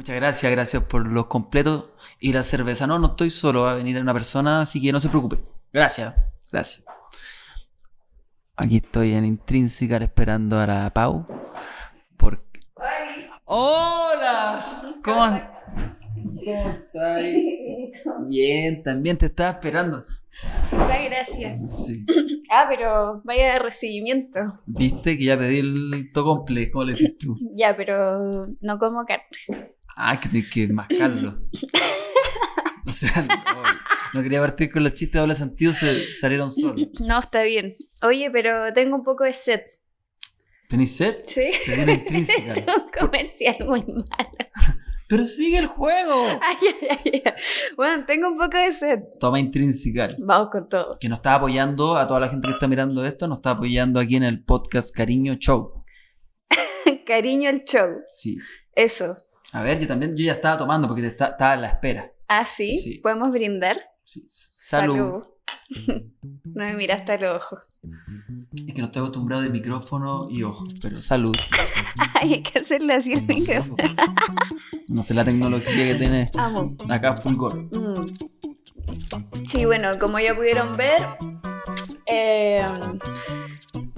Muchas gracias, gracias por los completos y la cerveza. No, no estoy solo, va a venir una persona, así que no se preocupe. Gracias, gracias. Aquí estoy en Intrínseca esperando a la Pau. Porque... ¡Hola! ¿Cómo, ¿Cómo estás? Bien, también te estaba esperando. gracias. Ah, pero vaya de recibimiento. Viste que ya pedí el tocomple, complejo, le decís tú? ya, pero no como carne. Ah, que tenés que o sea, no, quería partir con los chistes de doble sentido, se salieron solos. No, está bien. Oye, pero tengo un poco de sed. ¿Tenéis sed? Sí. Te intrínseca. un comercial muy malo. Pero sigue el juego. bueno, tengo un poco de sed. Toma intrínseca. Vamos con todo. Que nos está apoyando a toda la gente que está mirando esto, nos está apoyando aquí en el podcast Cariño Show. Cariño el Show. Sí. Eso. A ver, yo también, yo ya estaba tomando porque estaba, a la espera. Ah, sí, podemos brindar. Sí. Salud. no me miraste el ojo. Es que no estoy acostumbrado de micrófono y ojos, pero salud. hay que hacerle así el micrófono. no sé la tecnología que tiene acá Fulgor. Mm. Sí, bueno, como ya pudieron ver, eh,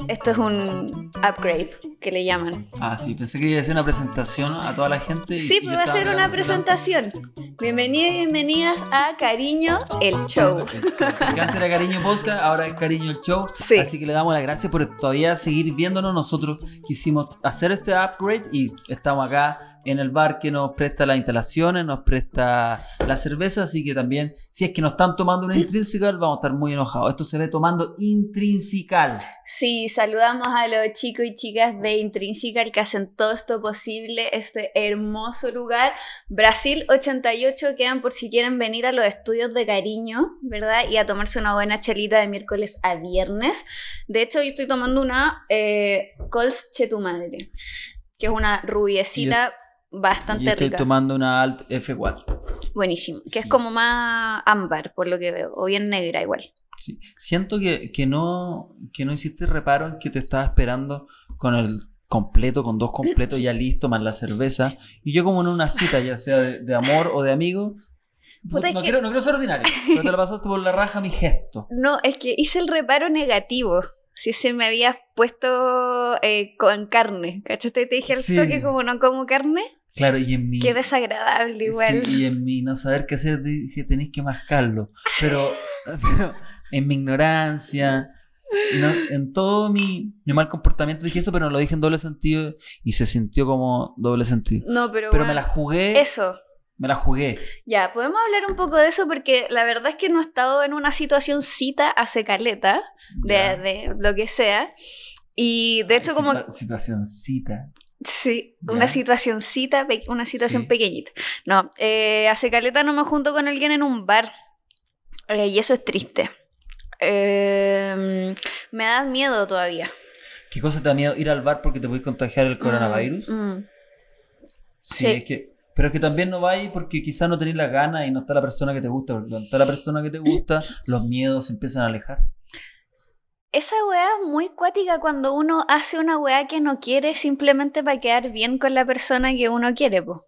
esto es un upgrade que le llaman. Ah, sí, pensé que iba a hacer una presentación a toda la gente. sí, pues va a ser una presentación. Bienvenidos y bienvenidas a Cariño el Show. antes era Cariño Podcast, ahora es Cariño el Show. Sí. Así que le damos las gracias por todavía seguir viéndonos. Nosotros quisimos hacer este upgrade y estamos acá en el bar que nos presta las instalaciones, nos presta la cerveza, así que también, si es que nos están tomando una intrínseca vamos a estar muy enojados. Esto se ve tomando intrínsecal. Sí, saludamos a los chicos y chicas de Intrínseca que hacen todo esto posible, este hermoso lugar. Brasil 88, quedan por si quieren venir a los estudios de cariño, ¿verdad? Y a tomarse una buena chelita de miércoles a viernes. De hecho, yo estoy tomando una eh, Colche tu madre, que es una rubiecita bastante estoy tomando una Alt F4. Buenísimo, que es como más ámbar, por lo que veo, o bien negra igual. Siento que, que, no, que no hiciste reparo en que te estaba esperando con el completo, con dos completos ya listo, más la cerveza. Y yo como en una cita, ya sea de, amor o de amigo, no, quiero, no, ser ordinario, pero te la pasaste por la raja mi gesto. No, es que hice el reparo negativo. Si se me había puesto eh, con carne, ¿cachaste? Te dije al toque como no como carne. Claro, y en mí. Qué desagradable, igual. y en mí no saber qué hacer, dije, tenéis que mascarlo. Pero, pero en mi ignorancia, en todo mi, mal comportamiento dije eso, pero lo dije en doble sentido y se sintió como doble sentido. No, pero. Pero me la jugué. Eso. Me la jugué. Ya, podemos hablar un poco de eso porque la verdad es que no he estado en una situación cita hace caleta, de, lo que sea. Y de hecho, como. Situación cita. Sí, una situacioncita, una situación pequeñita. No, eh, hace caleta no me junto con alguien en un bar. Eh, y eso es triste. Em, me da miedo todavía. ¿Qué cosa te da miedo ir al bar porque te puedes contagiar el mm, coronavirus? Mm. Sí, es que. Pero es que también no vais porque quizás no tenéis la gana y no está la persona que te gusta. Porque cuando está la persona que te gusta, los miedos empiezan a alejar. Esa weá es muy cuática cuando uno hace una weá que no quiere simplemente para quedar bien con la persona que uno quiere, po.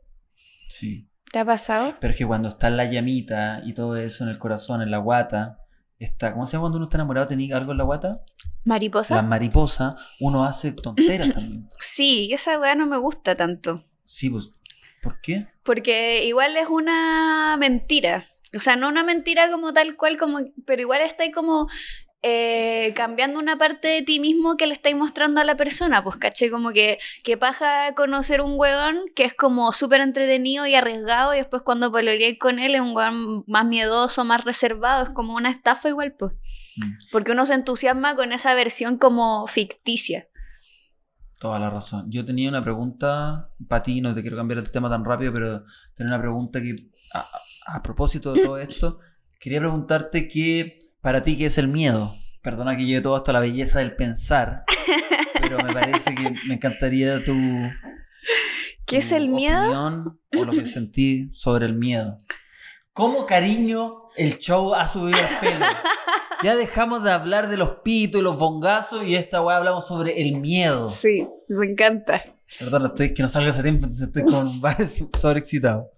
Sí. ¿Te ha pasado? Pero es que cuando está la llamita y todo eso en el corazón, en la guata, está, ¿cómo se llama cuando uno está enamorado tenía algo en la guata? Mariposa. La mariposa, uno hace tonteras también. Sí, esa weá no me gusta tanto. Sí, pues, ¿por qué? Porque igual es una mentira. O sea, no una mentira como tal cual, como, pero igual está ahí como eh, cambiando una parte de ti mismo que le estáis mostrando a la persona, pues caché como que, pasa paja conocer un huevón que es como súper entretenido y arriesgado y después cuando pololeáis con él es un huevón más miedoso, más reservado, es como una estafa igual, pues. Mm. Porque uno se entusiasma con esa versión como ficticia. Toda la razón. Yo tenía una pregunta, para ti, no te quiero cambiar el tema tan rápido, pero tenía una pregunta que, a, propósito de todo esto, quería preguntarte qué, para ti, qué es el miedo. Perdona que lleve todo hasta la belleza del pensar, pero me parece que me encantaría tu, ¿Qué es el miedo? o lo que sentí sobre el miedo. ¿Cómo cariño el show ha subido a pelo? Ya dejamos de hablar de los pitos y los bongazos y esta weá hablamos sobre el miedo. Sí, me encanta. Perdona, estoy, que no salgo hace tiempo, entonces estoy con sobreexcitado.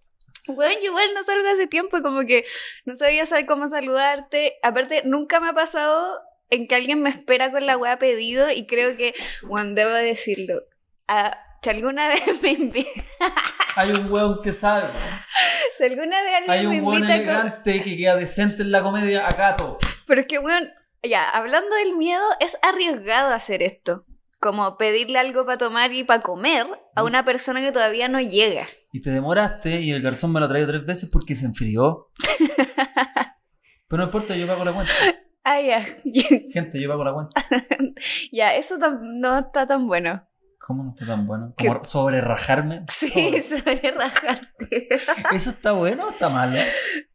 Bueno, yo igual no salgo hace tiempo como que no sabía saber cómo saludarte. Aparte, nunca me ha pasado en que alguien me espera con la weá pedido y creo que, bueno, debo decirlo. A, si alguna vez me invita. Hay un weón que sabe. Si alguna vez alguien Hay un weón elegante que queda decente en la comedia, acato. Pero es que, weón, ya, hablando del miedo, es arriesgado hacer esto. Como pedirle algo para tomar y para comer a una persona que todavía no llega. Y te demoraste y el garzón me lo traído tres veces porque se enfrió. Pero no importa, yo pago la cuenta. Ah, ya. Gente, yo pago la cuenta. ya, eso no está tan bueno. ¿Cómo no está tan bueno? ¿Como sobre rajarme? Sí, sobre, rajarte. ¿Eso está bueno o está malo?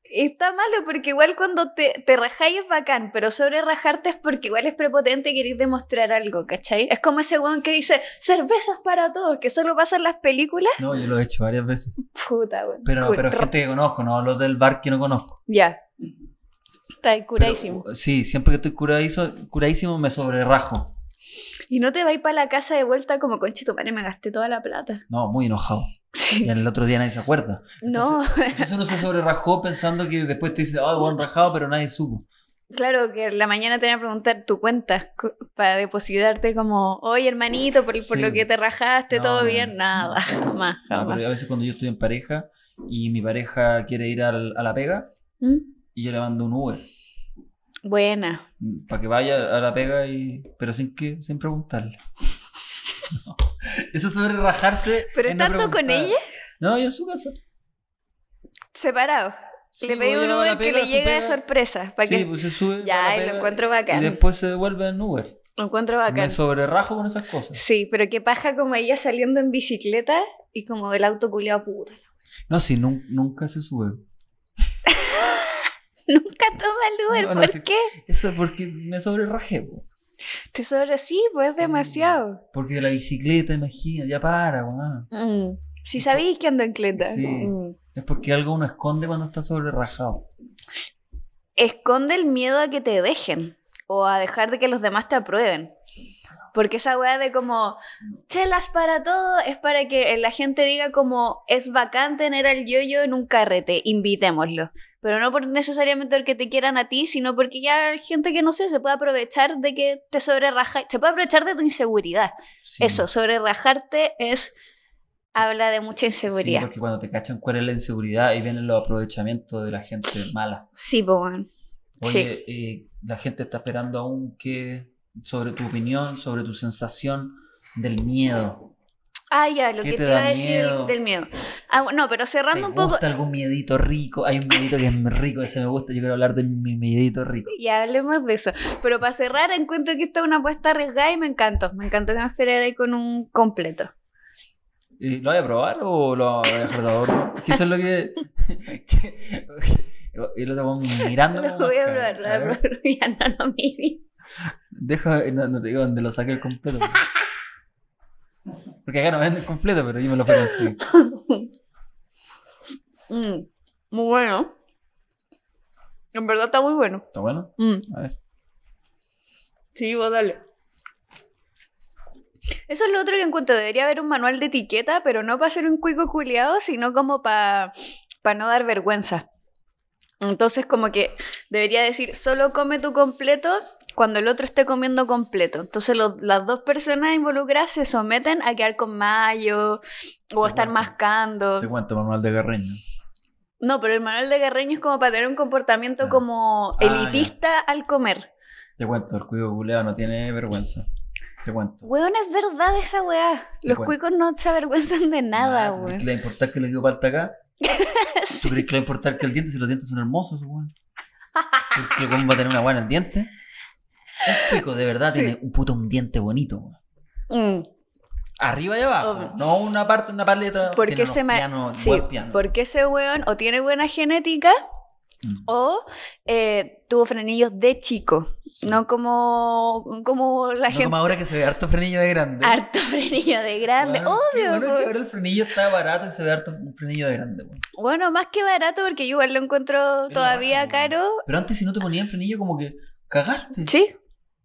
Está malo porque igual cuando te, rajáis es bacán, pero sobre rajarte es porque igual es prepotente y queréis demostrar algo, ¿cachai? Es como ese weón que dice, cervezas para todos, que solo en las películas. No, yo lo he hecho varias veces. Puta, weón. Pero, pero gente que conozco, no los del bar que no conozco. Ya. Está curadísimo. Uh, sí, siempre que estoy curadizo, curadísimo me sobrerajo. Y no te vais para la casa de vuelta como tu madre, me gasté toda la plata. No, muy enojado. Sí. Y el otro día nadie se acuerda. no. eso no se sobrerajó pensando que después te dice, ah, oh, buen rajado, pero nadie supo. Claro, que la mañana tenía que preguntar tu cuenta para depositarte como, oye hermanito, por, lo que te rajaste, todo bien, nada, jamás. a veces cuando yo estoy en pareja y mi pareja quiere ir a la pega, ¿Mm? y yo le mando un Uber. Buena. Mm, Para que vaya a la pega y. Pero sin que, sin preguntarle. Eso sobre rajarse. ¿Pero estando con ella? No, yo en su casa. Separado. le pues, pedí un Uber que le llega de sorpresa. sí, pues se sube. Ya, y lo encuentro bacán. Y después se devuelve en Uber. Lo encuentro bacán. Me sobrerajo con esas cosas. Sí, pero qué paja como ella saliendo en bicicleta y como el auto culiado puta. No, sí, nunca se sube. Nunca toma el Uber, ¿por qué? Eso es porque me sobreraje. Te sí, pues demasiado. Porque de la bicicleta, imagina, ya para, weón. Mm. si sabéis que ando en cleta. Sí. Mm. Es porque algo uno esconde cuando está sobrerajado. Esconde el miedo a que te dejen o a dejar de que los demás te aprueben. Porque esa weá de como chelas para todo es para que la gente diga como es bacán tener al yoyo en un carrete, invitémoslo pero no por necesariamente que te quieran a ti, sino porque ya hay gente que no sé, se puede aprovechar de que te sobre se puede aprovechar de tu inseguridad. Eso, sobrerajarte es habla de mucha inseguridad. Sí, porque cuando te cachan cuál es la inseguridad y vienen los aprovechamientos de la gente mala. Sí, pues bueno. Eh, la gente está esperando aún que sobre tu opinión, sobre tu sensación del miedo. Ah, ya, lo que te, te a decir miedo? del miedo. Ah, no, pero cerrando un poco. gusta algún miedito rico? Hay un miedito que es rico, ese me gusta. Yo quiero hablar de mi miedito rico. Y hablemos de eso. Pero para cerrar, encuentro que esta es una apuesta arriesgada y me encantó. Me encantó que me esperara ahí con un completo. ¿Lo voy a probar o lo voy a dejar de adorno? Que eso es lo que. y lo tengo mirando. Lo voy a probar, lo voy a probar. Ya no, no, mire. Deja, no, te digo dónde lo saqué el completo. Porque acá no venden completo, pero yo me lo fui así. Mm, muy bueno. En verdad está muy bueno. ¿Está bueno? Mm. A ver. Sí, vos dale. Eso es lo otro que encuentro. Debería haber un manual de etiqueta, pero no para ser un cuico culiado, sino como para no dar vergüenza. Entonces, como que debería decir, solo come tu completo cuando el otro esté comiendo completo. Entonces las dos personas involucradas se someten a quedar con mayo o a estar mascando. Te cuento, Manuel de Garreño. No, pero el Manuel de Garreño es como para tener un comportamiento ah. como ah, elitista al comer. Te cuento, el cuico culeado no tiene vergüenza. Te cuento. Weón, es verdad esa weá. Los cuicos no se avergüenzan de nada, weón. le importa que le dio falta acá? ¿Tú crees que le importa que el diente, si los dientes son hermosos, weón? ¿Tú va a tener una buena en el diente? Un pico, de verdad, tiene un puto un diente bonito. Mm. Arriba y abajo, no una parte, una parte de ¿Por qué se sí, porque ese weón o tiene buena genética mm. o eh, tuvo frenillos de chico, no como, como la no gente. Como ahora que se ve harto frenillo de grande. Harto frenillo de grande, obvio. Bueno, que ahora el frenillo está barato y se ve harto frenillo de grande. Bueno, bueno más que barato porque yo igual lo encuentro todavía caro. Pero antes si no te ponían frenillo como que cagaste. Sí.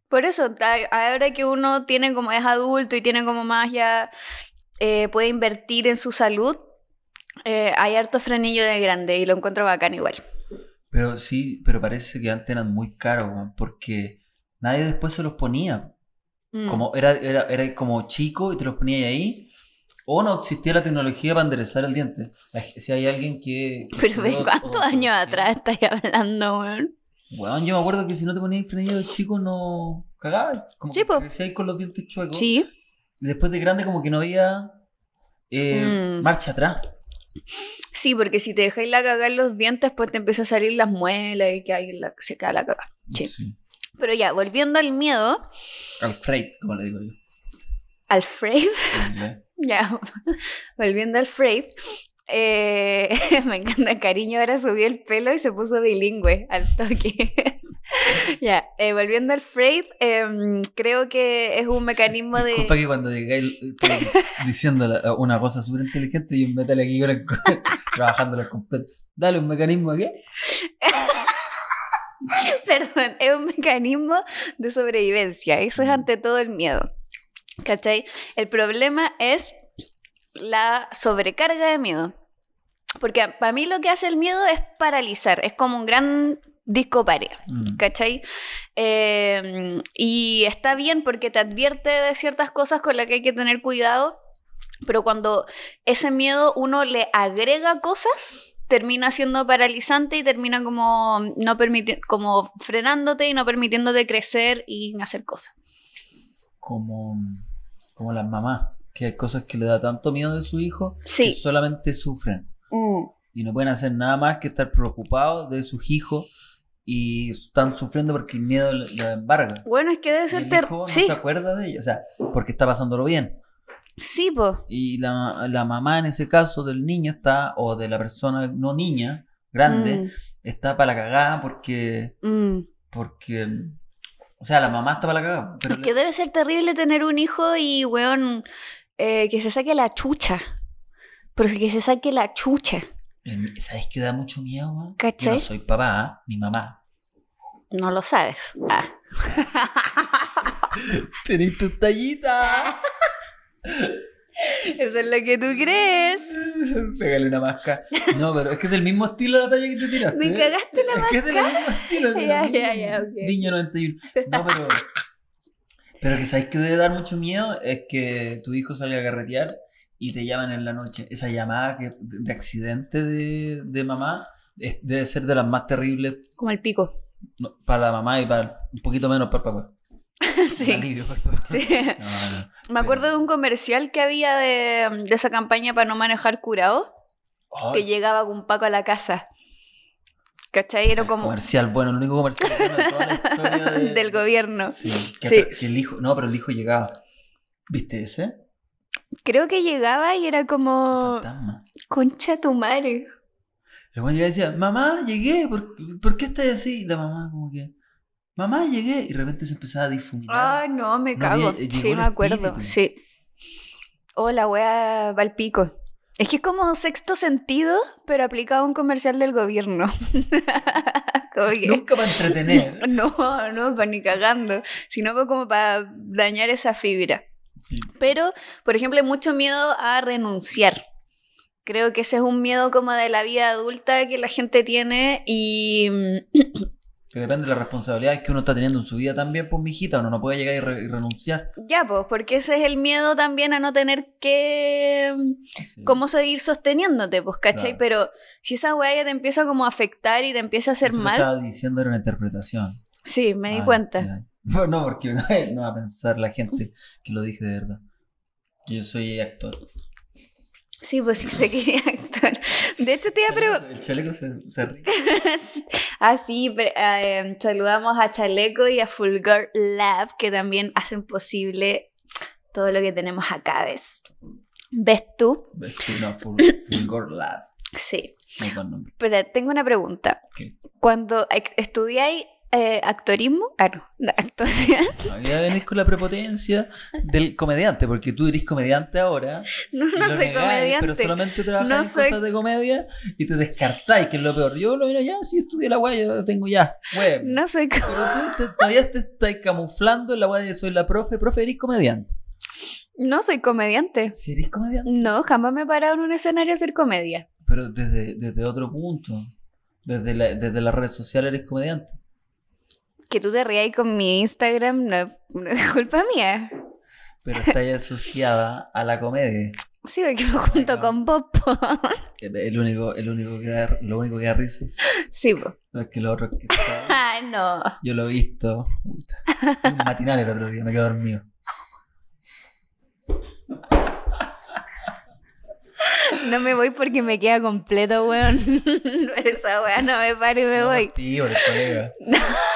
Por eso, ahora que uno tiene como es adulto y tiene como más ya eh, puede invertir en su salud, eh, hay harto frenillo de grande y lo encuentro bacán igual. Pero sí, pero parece que antes eran muy caros, porque nadie después se los ponía. Mm. Como era, era, como chico y te los ponía ahí. O no existía la tecnología para enderezar el diente. Si hay alguien que. pero ¿de cuántos años atrás estás hablando, weón? Bueno, yo me acuerdo que si no te ponías frenado el chico no cagabas. Como que crecías con los dientes chuecos. Sí. después de grande como que no había eh, mm. marcha atrás. Sí, porque si te dejáis la cagar los dientes, pues te empiezan a salir las muelas y que la, se cae la cagada. Sí. Pero ya, volviendo al miedo. Al freight, como le digo yo. Al freight. ya, volviendo al freight, eh, me encanta, cariño, ahora subió el pelo y se puso bilingüe al toque. Ya, eh, volviendo al freight, em, creo que es un mecanismo de. Disculpa que cuando digáis diciendo una cosa súper inteligente y un metal aquí trabajando los completo. Dale un mecanismo aquí. Perdón, es un mecanismo de sobrevivencia. Eso es mm. ante todo el miedo. ¿Cachai? El problema es la sobrecarga de miedo. Porque para mí lo que hace el miedo es paralizar, es como un gran disco pare, mm. ¿cachai? Eh, y está bien porque te advierte de ciertas cosas con las que hay que tener cuidado, pero cuando ese miedo uno le agrega cosas, termina siendo paralizante y termina como, no como frenándote y no permitiéndote crecer y hacer cosas. Como, como las mamás que hay cosas que le da tanto miedo de su hijo que solamente sufren. Mm. Y no pueden hacer nada más que estar preocupados de sus hijos y están sufriendo porque el miedo la embarga. Bueno, es que debe ser terrible. No se acuerda de ella, o sea, porque está pasándolo bien. Sí, pues. Y la, mamá en ese caso del niño está, o de la persona no niña, grande, mm. está para la cagada porque. Mm. Porque. O sea, la mamá está para la cagada. Pero es que debe ser terrible tener un hijo y, weón, eh, que se saque la chucha. Pero que se saque la chucha. Em, ¿Sabes qué da mucho miedo? ¿Cachai? Yo no soy papá, mi mamá. No lo sabes. Ah. tu tus tallitas. Eso es lo que tú crees. Pégale una máscara. No, pero es que es del mismo estilo la talla que te tiraste. Me cagaste la máscara. Es que es del mismo estilo. Ya, ya, Niño 91. No, pero. Pero que sabes que debe dar mucho miedo es que tu hijo salga a garretear y te llaman en la noche. Esa llamada de accidente de, mamá debe ser de las más terribles. Como el pico. para la mamá y para un poquito menos para el papá. sí. Me acuerdo de un comercial que había de, esa campaña para no manejar curado, que llegaba con Paco a la casa. ¿Cachai? Era como... Comercial, bueno, el único comercial toda la historia del gobierno. Sí, que, el hijo, no, pero el hijo llegaba. ¿Viste ese? Creo que llegaba y era como... Fantasma. Concha tu madre. El buen llegaba y decía, mamá, llegué, ¿por, qué estás así? Y la mamá como que, mamá, llegué. Y de repente se empezaba a difundir. Ay, ah, no, me cago. Eh, sí, me acuerdo, sí. Hola, oh, a Valpico. Es que es como sexto sentido, pero aplicado a un comercial del gobierno. Nunca para entretener. No, no, para ni cagando, sino como para dañar esa fibra. Pero, por ejemplo, mucho miedo a renunciar. Creo que ese es un miedo como de la vida adulta que la gente tiene y que de las responsabilidades que uno está teniendo en su vida también, pues, mijita, uno no puede llegar y, renunciar. Ya, pues, porque ese es el miedo también a no tener que... cómo seguir sosteniéndote, pues, ¿cachai? Pero si esa hueá ya te empieza como a afectar y te empieza a hacer mal... estaba diciendo era una interpretación. Sí, me di cuenta. No, porque no va a pensar la gente que lo dije de verdad. Yo soy actor. Sí, pues sí se quería actuar. De hecho, te iba a preguntar. El chaleco se, ríe. ah, sí, em, saludamos a Chaleco y a Fulgor Lab, que también hacen posible todo lo que tenemos acá, ¿ves? ¿Ves tú? ¿Ves tú? No, Fulgor Lab. Sí. Pero tengo una pregunta. ¿Qué? Cuando estudiáis eh, actorismo, claro, ah, no, actuación. Ah, venís con la prepotencia del comediante, porque tú eres comediante ahora. No, no soy comediante. Pero solamente trabajas en cosas de comedia y te descartáis, que es lo peor. Yo lo miro ya, si estudié la guay, yo tengo ya, web. No sé cómo Pero tú todavía te estás camuflando en la guay de soy la profe, profe, eres comediante. No soy comediante. ¿Sí eres comediante? No, jamás me he parado en un escenario a hacer comedia. Pero desde, desde otro punto. Desde, la, desde las redes sociales eres comediante que tú te rías con mi Instagram no, es culpa mía. Pero está ya asociada a la comedia. Sí, porque lo junto con Popo. El, el, único, el único que da, lo único que da risa. Sí, po. No es que lo otro es que está... Ay, no. Yo lo he visto. Puta. Un matinal el otro día, me quedo dormido. No me voy porque me queda completo, weón. Esa weá no me paro y me voy. Tío,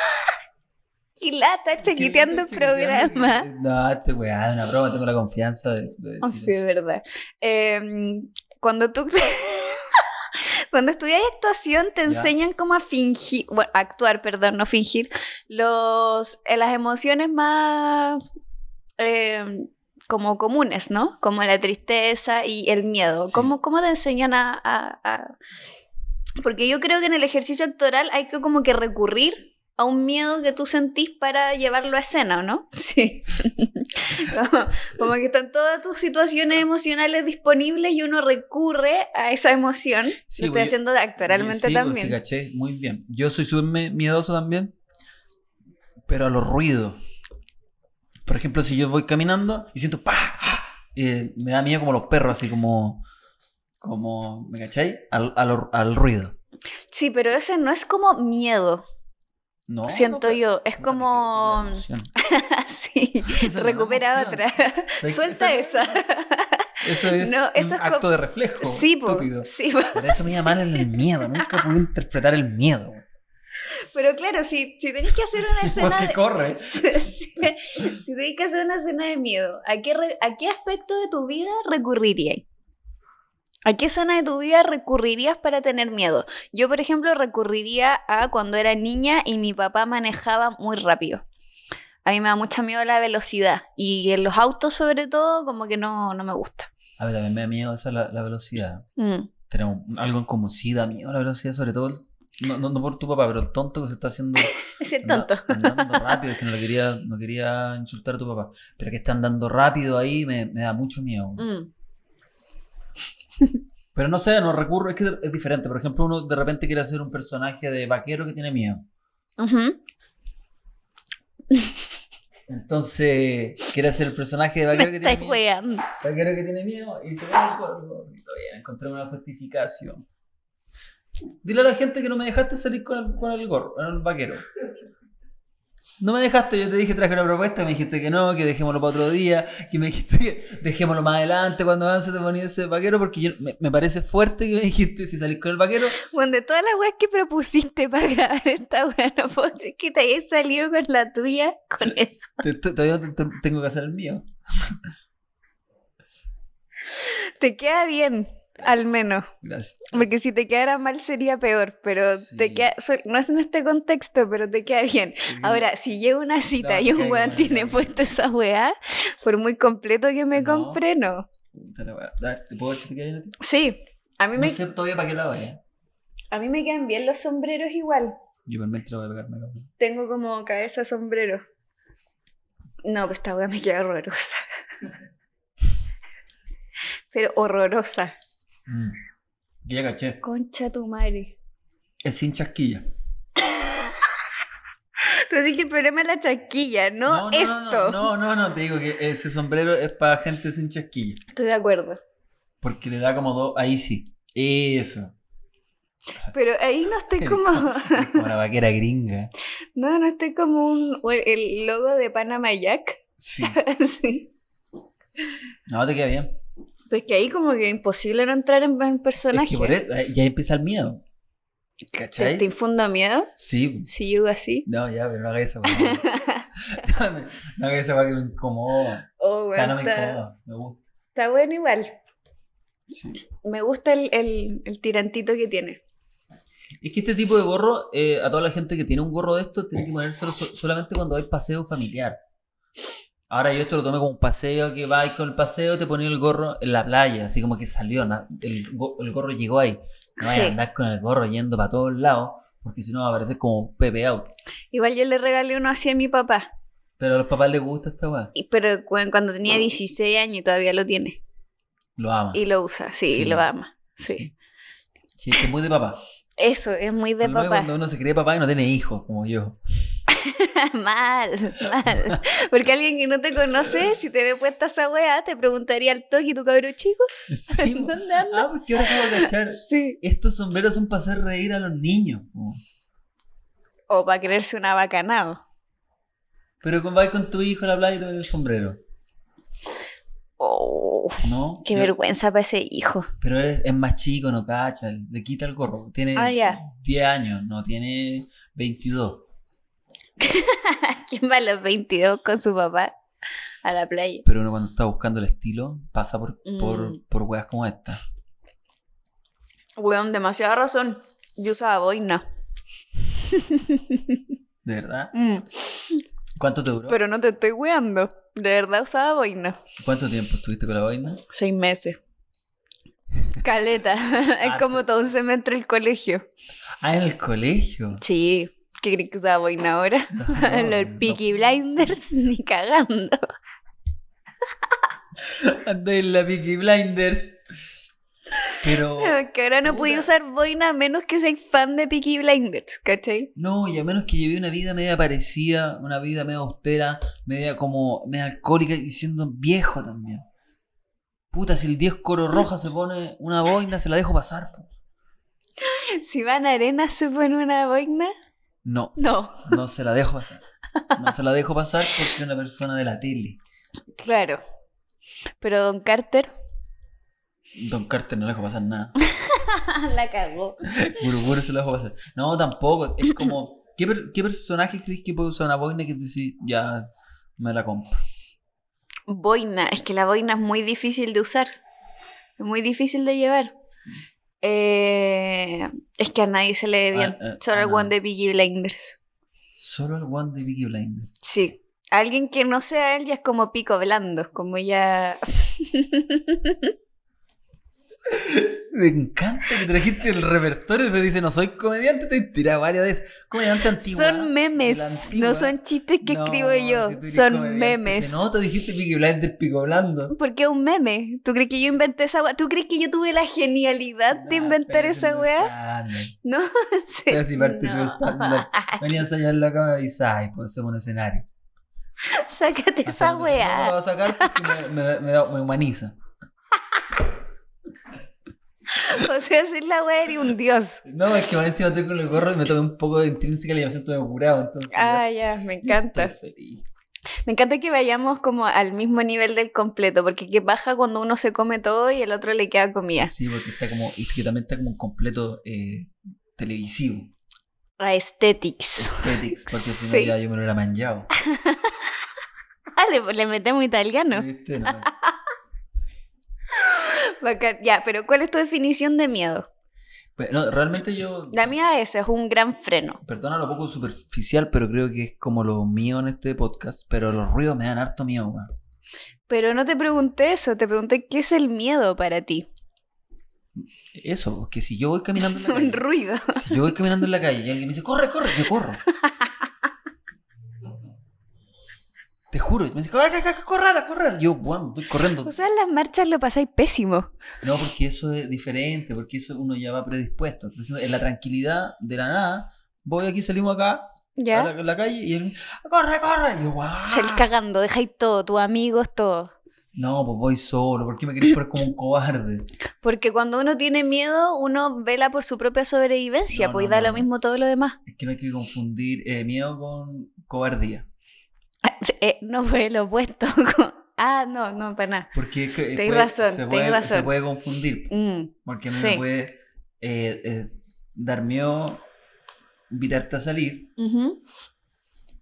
y está chiquiteando el programa. No, este weá, es una broma, tengo la confianza de, oh, Sí, es verdad. Em, cuando tú. cuando estudias actuación te enseñan cómo a fingir, bueno, actuar, perdón, no fingir, los, eh, las emociones más em, como comunes, ¿no? Como la tristeza y el miedo. ¿Cómo, ¿Cómo, te enseñan a, a, Porque yo creo que en el ejercicio actoral hay que como que recurrir a un miedo que tú sentís para llevarlo a escena, ¿no? Sí. como, que están todas tus situaciones emocionales disponibles y uno recurre a esa emoción. Sí, estoy haciendo de sí, también. Pues, sí, caché, muy bien. Yo soy súper miedoso también, pero a los ruidos. Por ejemplo, si yo voy caminando y siento ¡pa! Ah, me da miedo como los perros, así como, como ¿me caché? al, al ruido. Sí, pero ese no es como miedo. Siento yo, es como... sí, recupera otra. Suelta esa. Eso es no, eso es acto de reflejo. Sí, estúpido. Por eso me llaman el miedo. Nunca pude interpretar el miedo. Pero claro, si, si que hacer una escena. corre. Si, tenés que hacer una escena de miedo, ¿a qué, aspecto de tu vida recurriríais? ¿A qué zona de tu vida recurrirías para tener miedo? Yo, por ejemplo, recurriría a cuando era niña y mi papá manejaba muy rápido. A mí me da mucho miedo la velocidad y en los autos sobre todo como que no, me gusta. A ver, también me da miedo esa la, velocidad. Mm. Tenemos algo en común, sí, da miedo la velocidad, sobre todo, no, por tu papá, pero el tonto que se está haciendo... es el tonto. andando rápido, es que no, quería, no quería insultar a tu papá, pero que está andando rápido ahí me, da mucho miedo. Mm. Pero no sé, no recurro, es que es diferente. Por ejemplo, uno de repente quiere hacer un personaje de vaquero que tiene miedo. Entonces, quiere hacer el personaje de vaquero que tiene miedo. y Vaquero que tiene miedo y bien, encontré una justificación. Dile a la gente que no me dejaste salir con el, con el gorro, con el vaquero. No me dejaste, yo te dije, traje una propuesta, me dijiste que no, que dejémoslo para otro día, que me dijiste que dejémoslo más adelante cuando avance te ponía ese vaquero, porque me, parece fuerte que me dijiste si salís con el vaquero. Bueno, de todas las weas que propusiste para grabar esta wea, no puedo que te hayas salido con la tuya con eso. Todavía tengo que hacer el mío. Te queda bien. Al menos. Gracias. Porque si te quedara mal sería peor, pero te queda, no es en este contexto, pero te queda bien. Ahora, si llego una cita y un weón tiene puesto esa weá, por muy completo que me no. compre, no. ¿Te puedo decir que queda a Sí. A mí me... para qué A mí me quedan bien los sombreros igual. Yo realmente lo voy a la Tengo como cabeza sombrero. No, pues esta weá me queda horrorosa. pero horrorosa. Mm. Ya caché. Concha tu madre. Es sin chasquilla. Tú que el problema es la chasquilla, no, esto. No, no, no, te digo que ese sombrero es para gente sin chasquilla. Estoy de acuerdo. Porque le da como dos. Ahí sí. Eso. Pero ahí no estoy como. como la vaquera gringa. No, no estoy como un. El logo de Panama Jack. Sí. sí. No, te queda bien. Porque ahí como que imposible no entrar en, buen personaje. Es ahí, ya empieza el miedo. ¿Cachai? ¿Te, infunda miedo? Sí. Si yo así. No, ya, pero no hagas eso. no, haga eso para que me incomoda. Oh, o sea, no me incomoda, me gusta. Está bueno igual. Sí. Me gusta el, el, el, tirantito que tiene. Es que este tipo de gorro, eh, a toda la gente que tiene un gorro de esto, tiene que ponérselo solamente cuando hay paseo familiar. Ahora yo esto lo tomé como un paseo que va y con el paseo te ponía el gorro en la playa, así como que salió, el, gorro llegó ahí. No vayas andar con el gorro yendo para todos lados, porque si no va a parecer como un pepe out. Igual yo le regalé uno así a mi papá. Pero a los papás les gusta esta weá. Pero cuando tenía 16 años y todavía lo tiene. Lo ama. Y lo usa, sí, lo ama. Sí. sí. es muy de papá. Eso, es muy de papá. Cuando uno se cree papá y no tiene hijos, como yo. mal, mal. Porque alguien que no te conoce, si te ve puesta esa weá, te preguntaría al toque, tu cabrón chico, Ah, porque ahora a cachar. Estos sombreros son para hacer reír a los niños. O para creerse una abacanado. Pero con, va con tu hijo a la playa y te el sombrero. Oh, ¿No? qué vergüenza para ese hijo. Pero es, es más chico, no cacha, le quita el gorro. Tiene 10 ah, años, no tiene 22. ¿Quién va a los 22 con su papá a la playa? Pero uno cuando está buscando el estilo pasa por, mm. weas como esta. Weón, demasiada razón. Yo usaba boina. ¿De verdad? Mm. ¿Cuánto te duró? Pero no te estoy weando. De verdad usaba boina. ¿Cuánto tiempo estuviste con la boina? Seis meses. Caleta. es como todo un semestre el colegio. Ah, en el colegio. Sí. ¿Qué crees que usaba boina ahora? Los Peaky Blinders, ni cagando. Ando en la Peaky Blinders. Pero. que ahora no pude usar boina a menos que seas fan de Peaky Blinders, ¿cachai? No, y a menos que llevé una vida media parecida, una vida media austera, media como. media alcohólica y siendo viejo también. Puta, si el 10 coro roja se pone una boina, se la dejo pasar. Si van a arena, se pone una boina. No. No. se la dejo pasar. No se la dejo pasar porque es una persona de la Tilly Claro. Pero Don Carter. Don Carter no le dejo pasar nada. la cagó. Buruburu se lo dejo pasar. No, tampoco. Es como. ¿Qué, qué personaje crees que puede usar una boina que tú ya me la compro? Boina. Es que la boina es muy difícil de usar. Es muy difícil de llevar. Eh, es que a nadie se le ve ah, bien. Eh, Solo al ah. one de Biggie Blinders. Solo el one de Biggie Blinders. Sí. Alguien que no sea él ya es como pico blando, como ya. Me encanta que trajiste el repertorio, me dice, no soy comediante, te tirado varias veces. Comediante antigua. Son memes, no son chistes que escribo yo, son memes. No, te dijiste pico blando. Porque es un meme. ¿Tú crees que yo inventé esa weá? ¿Tú crees que yo tuve la genialidad de inventar esa weá? No, sé. vení si me no. estándar. Venía a la acá y ay, pues somos un escenario. Sácate esa weá. No, lo voy a sacar porque me, me, me, me humaniza. o sea, si la wea eres un dios. No, es que a encima tengo con el gorro y me tomé un poco de intrínseca y me siento curado, Entonces, ah, ya, me encanta. Me encanta que vayamos como al mismo nivel del completo, porque qué baja cuando uno se come todo y el otro le queda comida. Sí, porque está como, y que también está como un completo eh, televisivo. A aesthetics. Aesthetics, porque si no yo me lo hubiera manchado. ah, le, metemos italiano. ¿Viste? No. Bacán. Ya, pero ¿cuál es tu definición de miedo? realmente yo... La mía es, es un gran freno. Perdona lo poco superficial, pero creo que es como lo mío en este podcast, pero los ruidos me dan harto miedo, Pero no te pregunté eso, te pregunté qué es el miedo para ti. Eso, que si yo voy caminando en la calle... un ruido. Si yo voy caminando en la calle y alguien me dice, corre, corre, yo corro. Te juro. Me dice, a correr, a correr. Yo, bueno, estoy corriendo. O sea, en las marchas lo pasáis pésimo. No, porque eso es diferente, porque eso uno ya va predispuesto. Entonces, en la tranquilidad de la nada, voy aquí, salimos acá, A la, calle y él, corre, corre. Y yo, ¡guau! Sal cagando, dejáis todo, tus amigos, todo. No, pues voy solo, ¿por qué me queréis poner como un cobarde? Porque cuando uno tiene miedo, uno vela por su propia sobrevivencia, pues da lo mismo todo lo demás. Es que no hay que confundir eh, miedo con cobardía. Ah, eh, no fue lo opuesto. ah, no, no, para nada. Porque pues, razón, se puede, razón. Se puede confundir. Pues. Mm, porque me puede eh, eh, dar miedo invitarte a salir.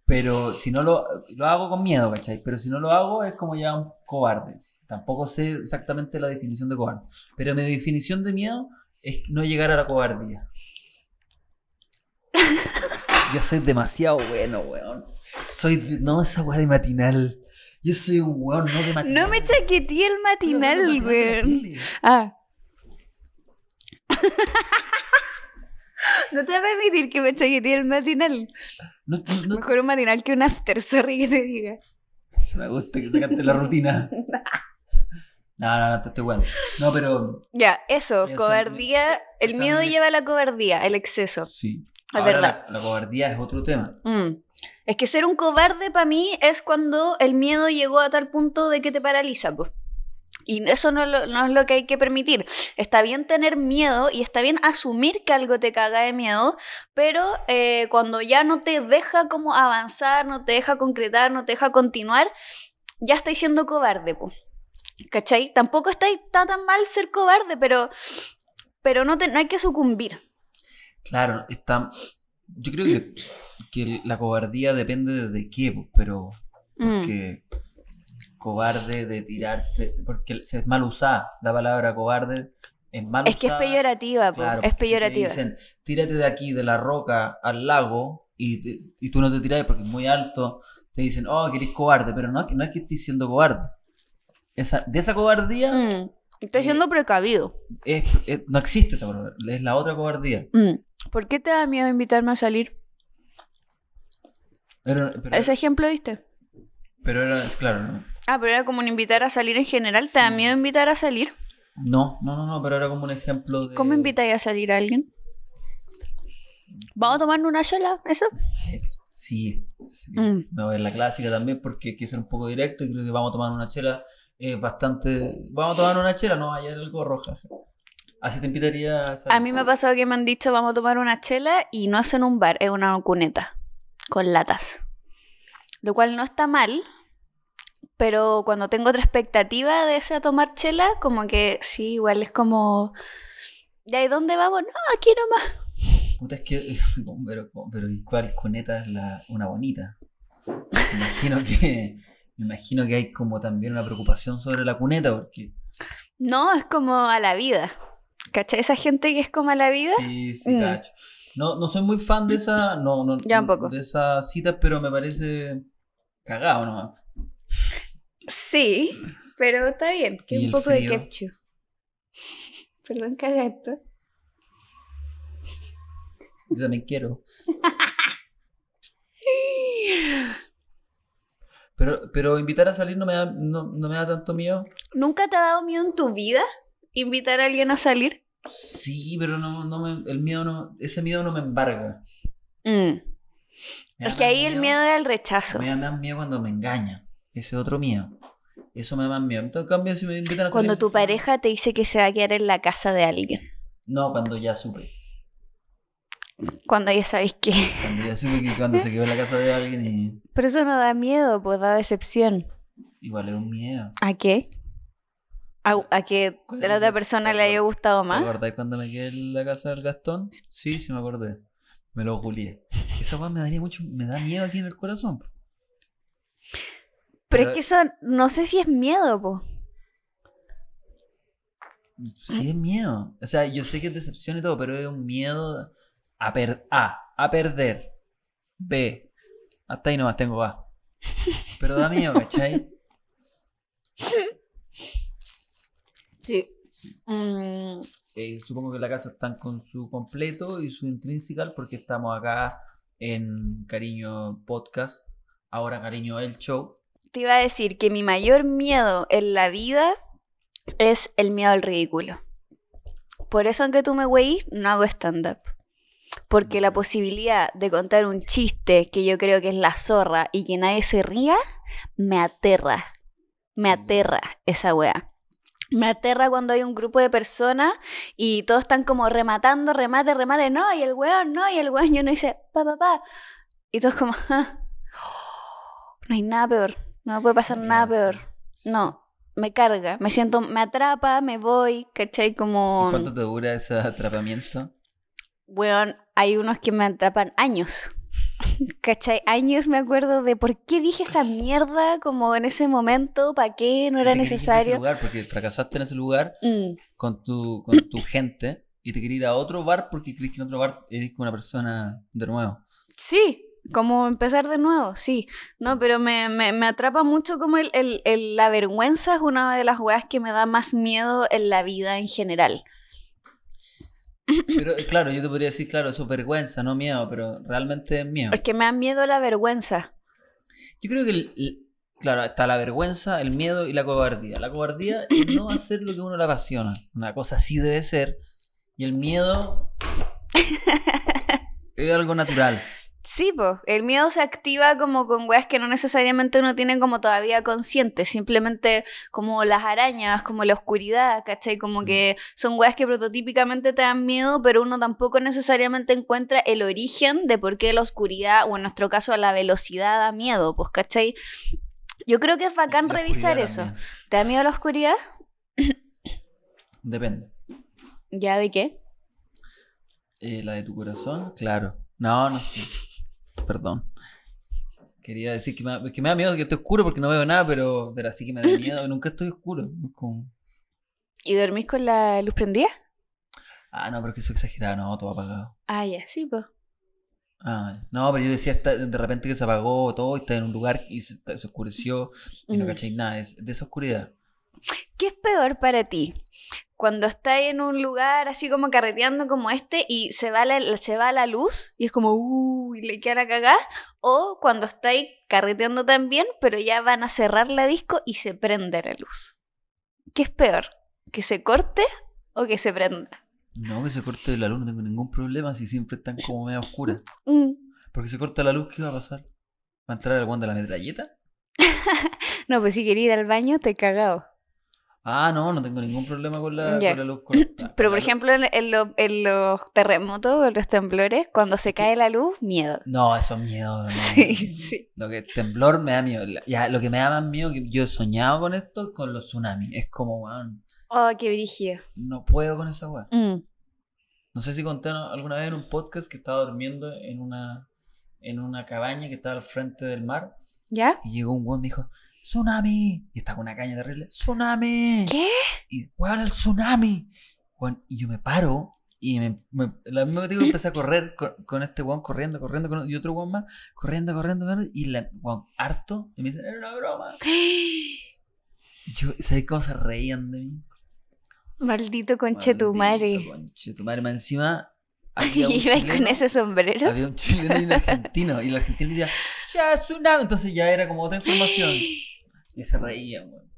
Pero si no lo, lo hago con miedo, ¿cachai? Pero si no lo hago es como ya un cobarde. Tampoco sé exactamente la definición de cobarde. Pero mi definición de miedo es no llegar a la cobardía. Yo soy demasiado bueno, weón. Soy. No, esa weá de matinal. Yo soy un weón, no de matinal. No me chaquetí el matinal, weón. Ah. no te voy a permitir que me chaquetee el matinal. Mejor un matinal que un after, sorry que te diga. Se me gusta que sacaste la rutina. No, no, no, te estoy bueno. No, pero. Ya, eso, cobardía. el miedo lleva a la cobardía, el exceso. Sí verdad. La, cobardía es otro tema. Mm. Es que ser un cobarde para mí es cuando el miedo llegó a tal punto de que te paraliza, pues. Y eso no, es lo que hay que permitir. Está bien tener miedo y está bien asumir que algo te caga de miedo, pero eh, cuando ya no te deja como avanzar, no te deja concretar, no te deja continuar, ya estáis siendo cobarde, ¿cachai? Tampoco está, tan mal ser cobarde, pero, pero no hay que sucumbir. Claro, está. Yo creo que, que la cobardía depende de qué, pero. Mm. Porque. Cobarde de tirarte. Porque es mal usada la palabra cobarde. Es mal Es que es peyorativa, claro, es peyorativa. te dicen, tírate de aquí, de la roca al lago, y, y tú no te tirás porque es muy alto. Te dicen, oh, que eres cobarde, pero no, no es que estés siendo cobarde. Esa, de esa cobardía mm. Estoy siendo eh, precavido. no existe esa cobardía, es la otra cobardía. Mm. ¿Por qué te da miedo invitarme a salir? Ese ejemplo diste. Pero era, claro, ¿no? Ah, pero era como un invitar a salir en general. ¿Te da miedo invitar a salir? No, no, no, pero era como un ejemplo de. ¿Cómo invitáis a salir a alguien? ¿Vamos a tomar una chela? ¿Eso? Eh, sí, sí. No, mm. es la clásica también, porque hay que ser un poco directo y creo que vamos a tomar una chela es eh, bastante. Vamos a tomar una chela, no, hay algo roja. Así te invitaría a. A mí me ha pasado que me han dicho, vamos a tomar una chela y no hacen un bar, es una cuneta con latas. Lo cual no está mal, pero cuando tengo otra expectativa de esa tomar chela, como que sí, igual es como. ¿De ahí dónde vamos? No, aquí nomás. Puta, es que. Pero, ¿y ¿cuál cuneta es la, una bonita? Imagino que. Me imagino que hay como también una preocupación sobre la cuneta, porque... No, es como a la vida. ¿Cachai? Esa gente que es como a la vida. Sí, sí, mm. cacho. No, soy muy fan de esa, no, de esa cita pero me parece cagado nomás. Sí, pero está bien, que un poco de ketchup. Perdón, caga esto. Yo también quiero. Pero, pero invitar a salir no me, da, no, me da tanto miedo. ¿Nunca te ha dado miedo en tu vida invitar a alguien a salir? Sí, pero no, no me, el miedo no, ese miedo no me embarga. Mm. es que ahí el miedo es el rechazo. Me da más miedo cuando me engañan. Ese es otro miedo. Eso me da más miedo. cambio, si me invitan a salir, Cuando tu pareja te dice que se va a quedar en la casa de alguien. No, cuando ya supe. Cuando ya sabéis que. Cuando ya supe que cuando se quedó en la casa de alguien y. Pero eso no da miedo, pues da decepción. Igual es un miedo. ¿A qué? ¿A, a que la otra persona le haya gustado más? ¿Te acordás cuando me quedé en la casa del Gastón? Sí, sí me acordé. Me lo julié. Esa cosa me daría mucho. Me da miedo aquí en el corazón. Pero, Pero es que eso. No sé si es miedo, po. Sí, es miedo. O sea, yo sé que es decepción y todo, pero es un miedo a, a, a perder. B. Hasta ahí nomás tengo A. Pero da miedo, ¿cachai? Sí. Mm. Eh, supongo que la casa están con su completo y su intrinsical porque estamos acá en Cariño Podcast, ahora Cariño El Show. Te iba a decir que mi mayor miedo en la vida es el miedo al ridículo. Por eso aunque tú me weís, no hago stand-up porque mm. la posibilidad de contar un chiste que yo creo que es la zorra y que nadie se ría, me aterra. Me aterra esa wea Me aterra cuando hay un grupo de personas y todos están como rematando, remate, remate, no, y el weón, no, y el weón, y uno dice, pa, pa, pa. Y todos como, ah, no hay nada peor, no puede pasar nada peor. No, me carga, me siento, me atrapa, me voy, ¿cachai? Como... ¿Cuánto te dura ese atrapamiento? weón, hay unos que me atrapan años. ¿Cachai? Años me acuerdo de por qué dije esa mierda como en ese momento, para qué no era necesario. porque fracasaste en ese lugar mm. con, tu, con tu gente y te querías ir a otro bar porque crees que en otro bar eres una persona de nuevo. Sí, como empezar de nuevo, sí. No, pero me, atrapa mucho como la vergüenza es una de las weas que me da más miedo en la vida en general. Pero claro, yo te podría decir, claro, eso es vergüenza, no miedo, pero realmente es miedo. Es que me da miedo la vergüenza. Yo creo que, claro, está la vergüenza, el miedo y la cobardía. La cobardía es no hacer lo que uno le apasiona. Una cosa así debe ser. Y el miedo es algo natural. Sí, pues, el miedo se activa como con weas que no necesariamente uno tiene como todavía consciente, simplemente como las arañas, como la oscuridad, ¿cachai? Como que son weas que prototípicamente te dan miedo, pero uno tampoco necesariamente encuentra el origen de por qué la oscuridad, o en nuestro caso la velocidad da miedo, pues, ¿cachai? Yo creo que es bacán revisar eso. ¿Te da miedo la oscuridad? Depende. ¿Ya de qué? Eh, la de tu corazón, claro. No, no sé perdón. Quería decir que me, da miedo que estoy oscuro porque no veo nada, pero, pero así que me da miedo. Nunca estoy oscuro. ¿Y dormís con la luz prendida? Ah, no, pero que eso exagerado, no, todo apagado. Ah, ya, sí, pues. Ah, no, pero yo decía de repente que se apagó todo y está en un lugar y se, oscureció y no mm. nada. Es de esa oscuridad. ¿Qué es peor para ti? Cuando estáis en un lugar así como carreteando como este y se va la, la luz y es como, y le queda la cagar. O cuando estáis carreteando también, pero ya van a cerrar la disco y se prende la luz. ¿Qué es peor? ¿Que se corte o que se prenda? No, que se corte la luz, no tengo ningún problema si siempre están como medio oscura. Mm. Porque se corta la luz, ¿qué va a pasar? ¿Va a entrar el guante de la metralleta? no, pues si quería ir al baño, te cagado. Ah, no, no tengo ningún problema con la, luz Pero, por ejemplo, en, los terremotos, en los temblores, cuando se cae la luz, miedo. No, eso es miedo. Sí, sí. Lo que temblor me da miedo. Ya, lo que me da más miedo, que yo he soñado con esto, con los tsunamis. Es como, wow. Oh, qué brígido. No puedo con esa weá. Mm. No sé si conté alguna vez en un podcast que estaba durmiendo en una, en una cabaña que estaba al frente del mar. ¿Ya? Y llegó un weón y me dijo, ¡Tsunami! Y estaba con una caña terrible. ¡Tsunami! ¿Qué? Y, weón, el tsunami. y yo me paro y me, que digo, empecé a correr con, este weón, corriendo, corriendo, con, y otro weón más, corriendo, corriendo, y la weón, harto, y me dicen, era una broma. Yo, ¿sabes cómo se reían de mí? Maldito conchetumare. Conchetumare, más encima. Había un y con ese sombrero. Había un chileno y un argentino, y el argentino decía, ya, tsunami. Entonces ya era como otra información. Y se reían, weón.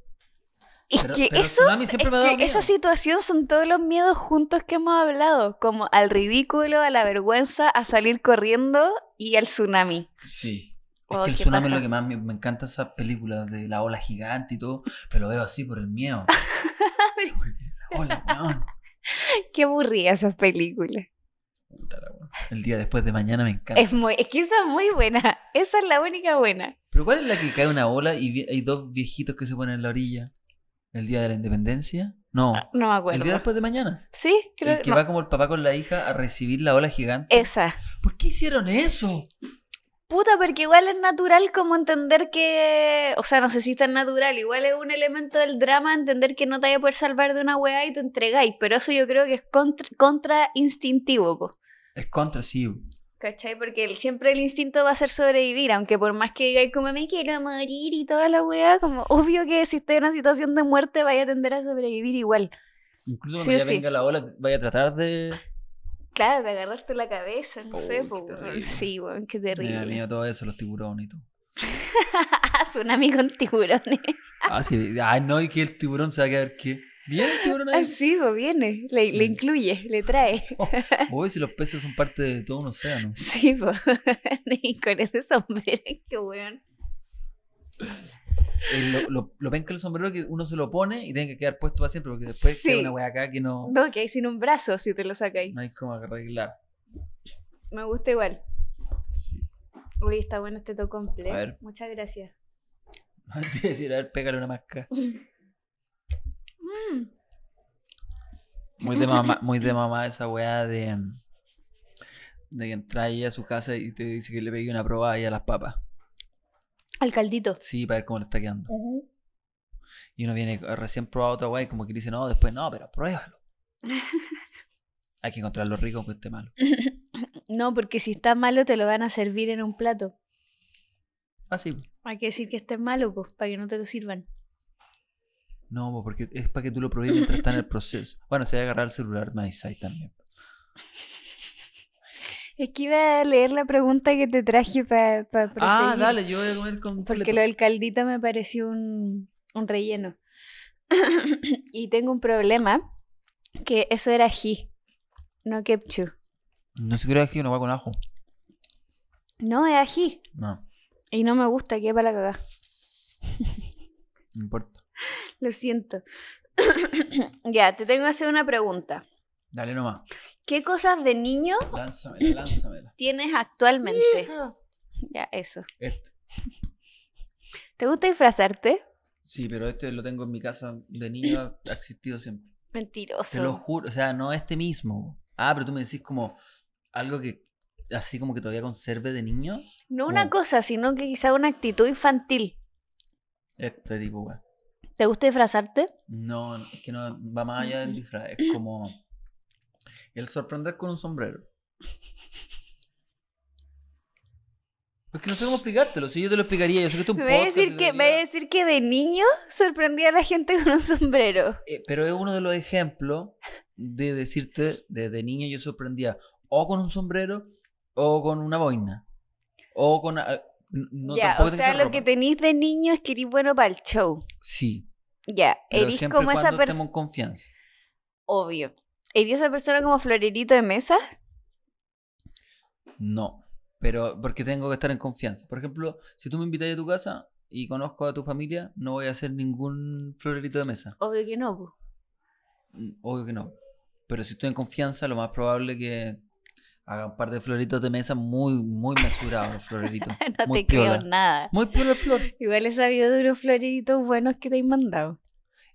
Es que, esa situación son todos los miedos juntos que hemos hablado, como al ridículo, a la vergüenza, a salir corriendo y al tsunami. Sí. es oh, que el tsunami es lo que más me, encanta esa película de la ola gigante y todo, pero lo veo así por el miedo. Qué aburrida esas películas. El día después de mañana me encanta. Es, muy, es que esa es muy buena. Esa es la única buena. Pero ¿cuál es la que cae una ola y hay dos viejitos que se ponen en la orilla? ¿El día de la independencia? No. Ah, no me acuerdo. El día después de mañana. Sí, creo El que va como el papá con la hija a recibir la ola gigante. Esa. ¿Por qué hicieron eso? Puta, porque igual es natural como entender que. O sea, no sé si es tan natural. Igual es un elemento del drama entender que no te vaya a poder salvar de una weá y te entregáis. Pero eso yo creo que es contra, contra instintivo, po. Es contra, sí. ¿Cachai? Porque siempre el instinto va a ser sobrevivir, aunque por más que digáis como me quiero morir y toda la weá, como obvio que si estoy en una situación de muerte vaya a tender a sobrevivir igual. Incluso cuando ya venga la ola, vaya a tratar de... Claro, de agarrarte la cabeza, no oh, sé, pues, sí, weón, qué terrible. Me da miedo todo eso, los tiburones y todo. Tsunami con tiburones. ah, sí, Ay, no, y que el tiburón se va a quedar qué. ¿Viene el tiburón ahí? Sí, pues viene, le, le, incluye, le trae. Oh, uy, si los peces son parte de todo un océano. Sí, pues. ni con ese sombrero, qué weón. Eh, lo, lo, lo que el sombrero que uno se lo pone y tiene que quedar puesto para siempre, porque después queda una weá acá que no. No, que hay sin un brazo si te lo ahí No hay como arreglar. Me gusta igual. Uy, está bueno este completo Muchas gracias. Antes de decir, a ver, pégale una máscara. Mm. Muy de mamá, muy de mamá esa weá de, de que entra ahí a su casa y te dice que le pegué una probada ahí a las papas. Al caldito. Sí, para ver cómo le está quedando. Y uno viene recién probado otra weá y como que dice, no, después no, pero pruébalo. Hay que encontrar lo rico que esté malo. no, porque si está malo te lo van a servir en un plato. Ah, sí. Hay que decir que esté malo, pues, para que no te lo sirvan. No, porque es para que tú lo pruebes mientras está en el proceso. Bueno, se va a agarrar el celular MySight también. Es que iba a leer la pregunta que te traje para pa Ah, dale, yo voy a comer con... Porque lo del caldito me pareció un, relleno. y tengo un problema, que eso era ají, no ketchup. No sé si era ají, no va con ajo. No, es ají. No. Y no me gusta, que es para la cagada. No importa. Lo siento. ya, te tengo que hacer una pregunta. Dale nomás. ¿Qué cosas de niño tienes actualmente? Ya, eso. ¿Te gusta disfrazarte? Sí, pero este lo tengo en mi casa de niño, ha existido siempre. Mentiroso. Te lo juro, o sea, no este mismo. Ah, pero tú me decís como algo que así como que todavía conserve de niño. No una cosa, sino que quizá una actitud infantil. Este tipo, güey. ¿Te gusta disfrazarte? No, es que no va más allá del disfraz. Es como el sorprender con un sombrero. Es que no sé cómo explicártelo. Si yo te lo explicaría, yo sé que tú un poco a decir que, voy a decir que de niño sorprendía a la gente con un sombrero. Eh, pero es uno de los ejemplos de decirte, De niño yo sorprendía o con un sombrero o con una boina. O con... ya, o sea, lo que tenéis de niño es que eres bueno para el show. Sí, ya, eres como esa persona. confianza. Obvio. ¿Eres esa persona como florerito de mesa? No, pero porque tengo que estar en confianza. Por ejemplo, si tú me invitas a tu casa y conozco a tu familia, no voy a hacer ningún florerito de mesa. Obvio que no. Mm, obvio que no. Pero si estoy en confianza, lo más probable es que haga un par de floritos de mesa muy, muy mesurados los no muy te creo nada. Muy puro flor. Igual he sabido de unos floreritos buenos que te he mandado.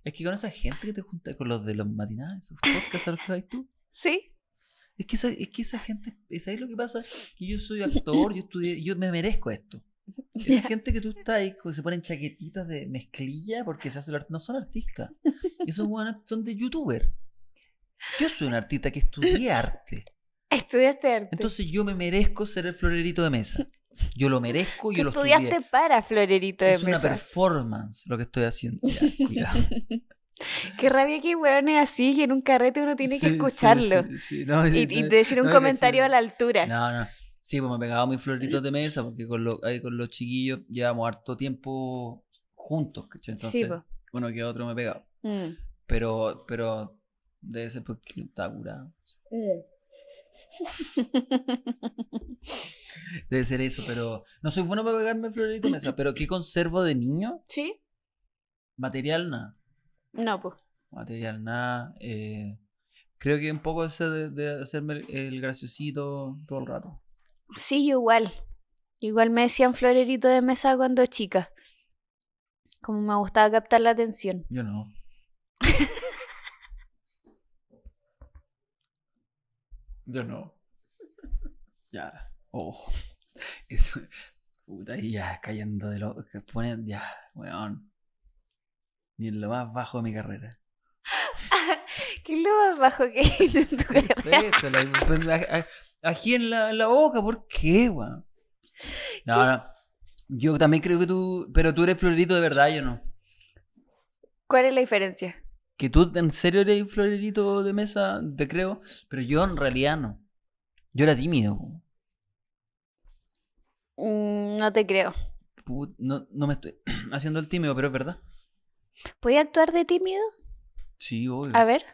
Es que con esa gente que te junta, con los de los matinales, esos podcasts a los que tú. Sí. Es que esa, es que esa gente, ¿sabes lo que pasa? Que yo soy actor, yo estudié, yo me merezco esto. Esa gente que tú estás ahí, que se ponen chaquetitas de mezclilla porque se hace arte, no son artistas. Esos son de youtuber. Yo soy un artista que estudié arte. Estudiaste arte. Entonces yo me merezco ser el florerito de mesa. Yo lo merezco, yo lo estudiaste para florerito de Es una performance lo que estoy haciendo. Qué rabia que hueones así y en un carrete uno tiene que escucharlo. y, decir un comentario a la altura. No, no. Sí, pues me pegaba muy Florito de mesa porque con, los- chiquillos llevamos harto tiempo juntos, Entonces, Sí, uno que otro me pegaba. Mm. Pero, pero debe ser pues, porque estaba curado. Eh. Debe ser eso, pero no soy bueno para pegarme florerito de mesa, pero ¿qué conservo de niño? Sí. Material nada. No, pues. Material nada. Eh, creo que un poco ese de, hacerme el, el, graciosito todo el rato. Sí, igual. Igual me decían florerito de mesa cuando chica. Como me gustaba captar la atención. Yo no. Yo no. Ya. Oh. Eso. Puta, y ya, cayendo de lo. Ponen, ya, weón. Ni en lo más bajo de mi carrera. ¿Qué es lo más bajo que hay en tu carrera? Aquí en la, la boca, ¿por qué, weón? No, no. Yo también creo que tú. Pero tú eres florito de verdad, yo no. ¿Cuál es la diferencia? que tú en serio eres florerito de mesa, te creo, pero yo en realidad no. Yo era tímido. Mm, no te creo. no, me estoy haciendo el tímido, pero es verdad. ¿Puedo actuar de tímido? Sí, obvio. A ver.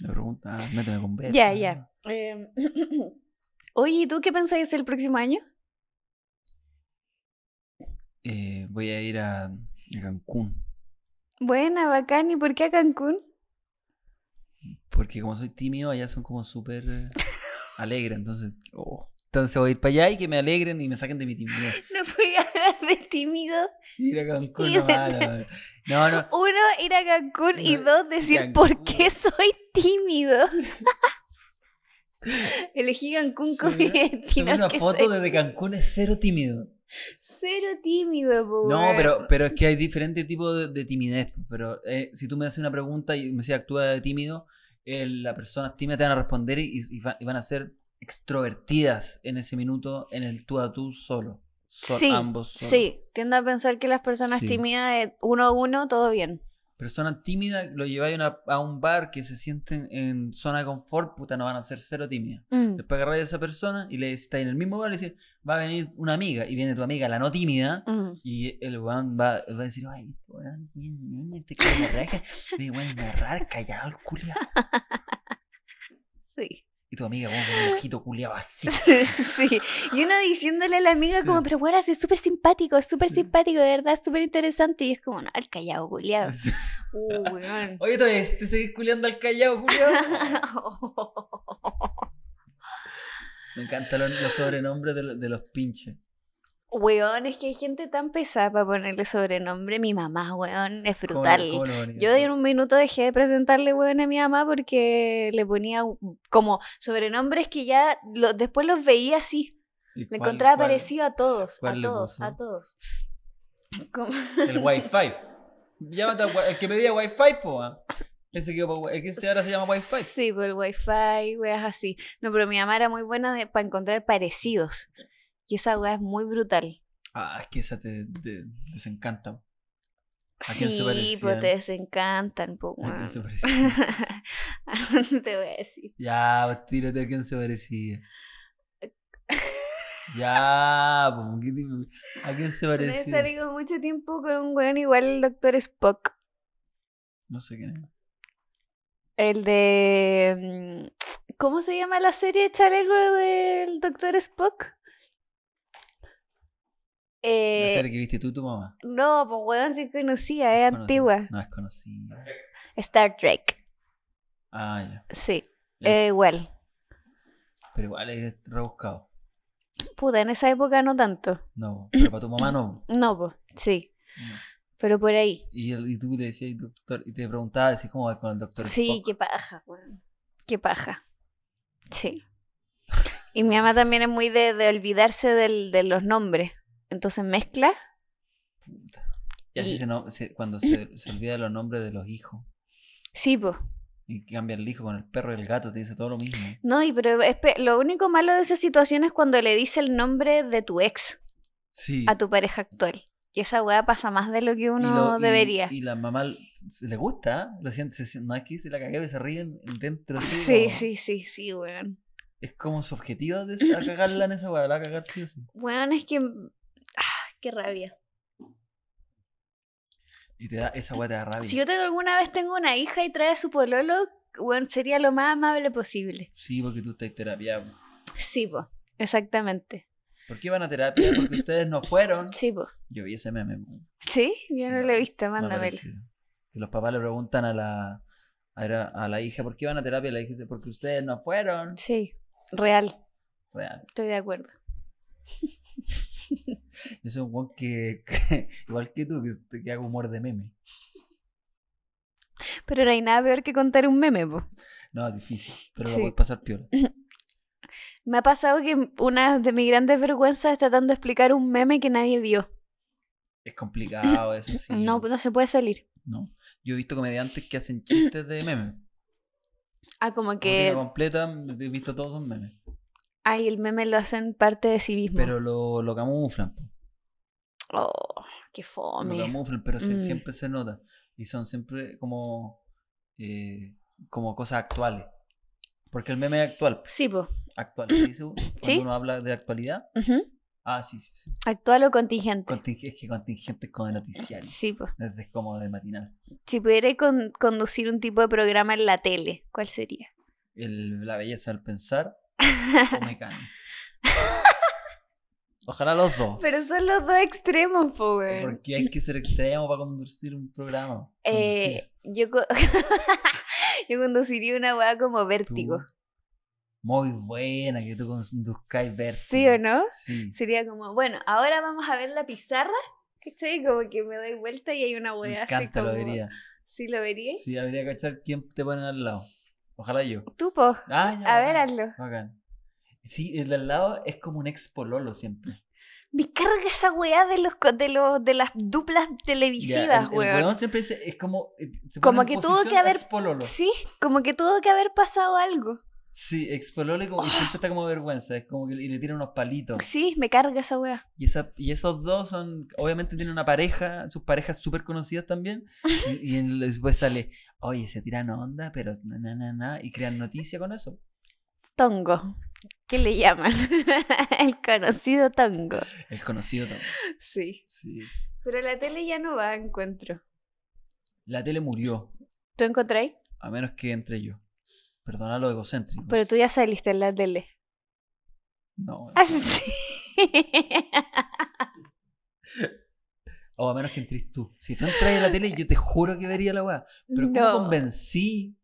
Me pregunta, ah, méteme con besos. Ya, ya. Eh, oye, ¿y tú qué pensáis el próximo año? Eh, voy a ir a, Cancún. Buena, bacán. ¿Y por qué a Cancún? Porque como soy tímido, allá son como súper eh, alegres. Entonces, oh. entonces voy a ir para allá y que me alegren y me saquen de mi timidez. No voy a hablar de tímido. Ir a Cancún, no, no, Uno, ir a Cancún y dos, decir por qué soy tímido. Elegí Cancún como mi destino. Una foto de desde Cancún es cero tímido. Cero tímido, No, pero, pero es que hay diferentes tipos de, timidez. Pero eh, si tú me haces una pregunta y me decís actúa de tímido, eh, las personas tímidas te van a responder y, van a ser extrovertidas en ese minuto, en el tú a tú solo. ambos sí, tiendo a pensar que las personas tímidas, eh, uno a uno, todo bien. Persona tímida, lo lleváis a un bar que se sienten en zona de confort, puta, no van a ser cero tímida mm. Después agarráis a esa persona y le está en el mismo bar y le decís, va a venir una amiga, y viene tu amiga, la no tímida, mm. y el weón va, va, a decir, ay, weón, te este me voy a narrar callado el culiao. Sí tu amiga como con ojito culiado así. sí. Y uno diciéndole a la amiga como, pero bueno, es súper simpático, súper simpático, de verdad, súper interesante. Y es como, no, al callado culiado. Sí. Uh, ¿te seguís culiando al callado culiado? Me encantan los, sobrenombres de los pinches. Weón, es que hay gente tan pesada para ponerle sobrenombre. Mi mamá, weón, es brutal. Yo en un minuto dejé de presentarle weón a mi mamá porque le ponía como sobrenombres que ya después los veía así. Le encontraba parecido a todos, a todos, a todos. El wifi. el que pedía wifi, po. Ah. Ese el que ahora se llama Wi-Fi. Sí, por el Wi-Fi, weas así. No, pero mi mamá era muy buena para encontrar parecidos que esa weá es muy brutal. Ah, es que esa te, desencanta. sí, pues te desencantan, po, ¿A quién se parecía? dónde te voy a decir. Ya, tírate a quién se parecía. ya, pues, ¿a quién se parecía? Me salí con mucho tiempo con un weón igual el doctor Spock. No sé quién es. El de... Mm, ¿Cómo se llama la serie Chaleco del doctor Spock? Eh, ¿No que viste tú tu mamá? No, pues weón, sí conocía, es antigua. No es conocida. Star Trek. Ah, ya. Sí, eh, igual. Pero igual es rebuscado. Puta, en esa época no tanto. No, pero para tu mamá no. No, pues, sí. Pero por ahí. Y, y tú le decías, doctor, y te preguntabas, ¿cómo vas con el doctor? Sí, qué paja, weón. Qué paja. Sí. Y mi mamá también es muy de, de olvidarse del, de los nombres. Entonces mezcla. Y así Se, no, cuando se, olvida los nombres de los hijos. Sí, pues. Y cambia el hijo con el perro y el gato, te dice todo lo mismo. No, y pero lo único malo de esa situación es cuando le dice el nombre de tu ex a tu pareja actual. Y esa weá pasa más de lo que uno debería. Y la mamá le gusta, ¿ah? lo siente, no es que se la cague, se ríen dentro. Sí, sí, sí, sí, weón. Es como su objetivo de cagarla en esa weá, la cagar sí o sí. Weón, es que qué rabia. Y te da, esa hueá de rabia. Si yo alguna vez tengo una hija y trae a su pololo, bueno, sería lo más amable posible. Sí, porque tú estás terapia Sí, pues, exactamente. ¿Por qué van a terapia? Porque ustedes no fueron. Sí, pues. Yo vi ese meme. ¿Sí? Yo no lo he visto, mándamelo. Que los papás le preguntan a la, a la hija, ¿por qué van a terapia? La hija dice, porque ustedes no fueron. Sí, real. Real. Estoy de acuerdo. Yo soy un que, igual que tú, que, hago humor de meme. Pero no hay nada peor que contar un meme, po. No, es difícil, pero lo voy a pasar peor. Me ha pasado que una de mis grandes vergüenzas es tratando de explicar un meme que nadie vio. Es complicado, eso sí. No, no se puede salir. No. Yo he visto comediantes que hacen chistes de meme Ah, como que. Completa, he visto todos son memes. Ay, el meme lo hacen parte de sí mismo. Pero lo, lo camuflan. Oh, qué fome. Lo camuflan, pero mm. siempre se nota. Y son siempre como, eh, como cosas actuales. Porque el meme es actual. Sí, pues. Actual, ¿sí? Cuando uno habla de actualidad. Ah, sí, sí, ¿Actual o contingente? es que contingente es como de noticiario. Sí, pues. Es como de matinal. Si pudiera conducir un tipo de programa en la tele, ¿cuál sería? la belleza del pensar o oh Ojalá los dos. Pero son los dos extremos, Power. Porque hay que ser extremo para conducir un programa. Eh, yo, conduciría una weá como vértigo. Muy buena que tú conduzcáis vértigo. ¿Sí o no? Sería como, bueno, ahora vamos a ver la pizarra. ¿Cachai? Como que me doy vuelta y hay una weá así. Como... Lo Sí, lo vería. Sí, habría que echar quién te ponen al lado. Ojalá yo. Tú, a ver, hazlo. Sí, el de al lado es como un ex pololo siempre. Me carga esa weá de los de los de las duplas televisivas, yeah, siempre es, como eh, como que tuvo que haber sí, como que tuvo que haber pasado algo. Sí, como, y siempre ¡Ah! está como vergüenza, es como que y le tiran unos palitos. Sí, me carga esa weá. Y, esos dos son, obviamente tienen una pareja, sus parejas súper conocidas también, y, después sale, oye, se tiran onda, pero nada, na, na, y crean noticia con eso. Tongo, ¿qué le llaman? El conocido tongo. El conocido tongo. Sí. Pero la tele ya no va a encuentro. La tele murió. ¿Tú encontré? A menos que entre yo. Perdona lo egocéntrico. Pero tú ya saliste en la tele. No. Ah, sí. o a menos que entres tú. Si tú entras en la tele, yo te juro que vería la weá. Pero ¿cómo convencí?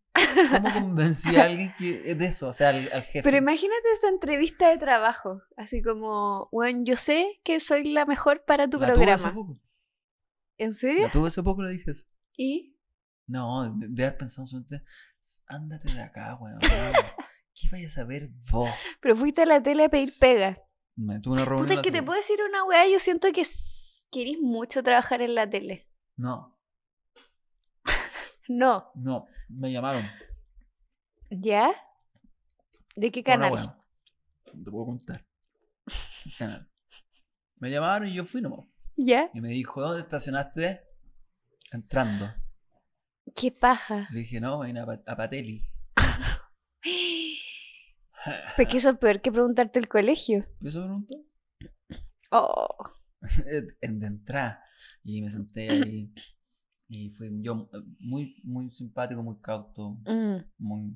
¿Cómo convencí a alguien que, de eso? O sea, al, jefe. Pero imagínate esa entrevista de trabajo. Así como, bueno, yo sé que soy la mejor para tu la programa. Tuve hace poco. ¿En serio? La tuve hace poco, le dije ¿Y? No, de, haber pensado ándate de acá, weón. ¿Qué vayas a ver vos? Pero fuiste a la tele a pedir pega. Me tuve una Puta, es que te puedo decir una weá, yo siento que querís mucho trabajar en la tele. No. no. No, me llamaron. ¿Ya? ¿De qué canal? te puedo contar. ¿Qué canal? Me llamaron y yo fui nomás. ¿Ya? Y me dijo, ¿dónde estacionaste? Entrando. Qué paja. Le dije, no, vayan a, a que eso es peor que preguntarte el colegio. ¿Eso preguntó? Oh. en de entrada. Y me senté ahí. Y fue yo muy, muy simpático, muy cauto, mm. muy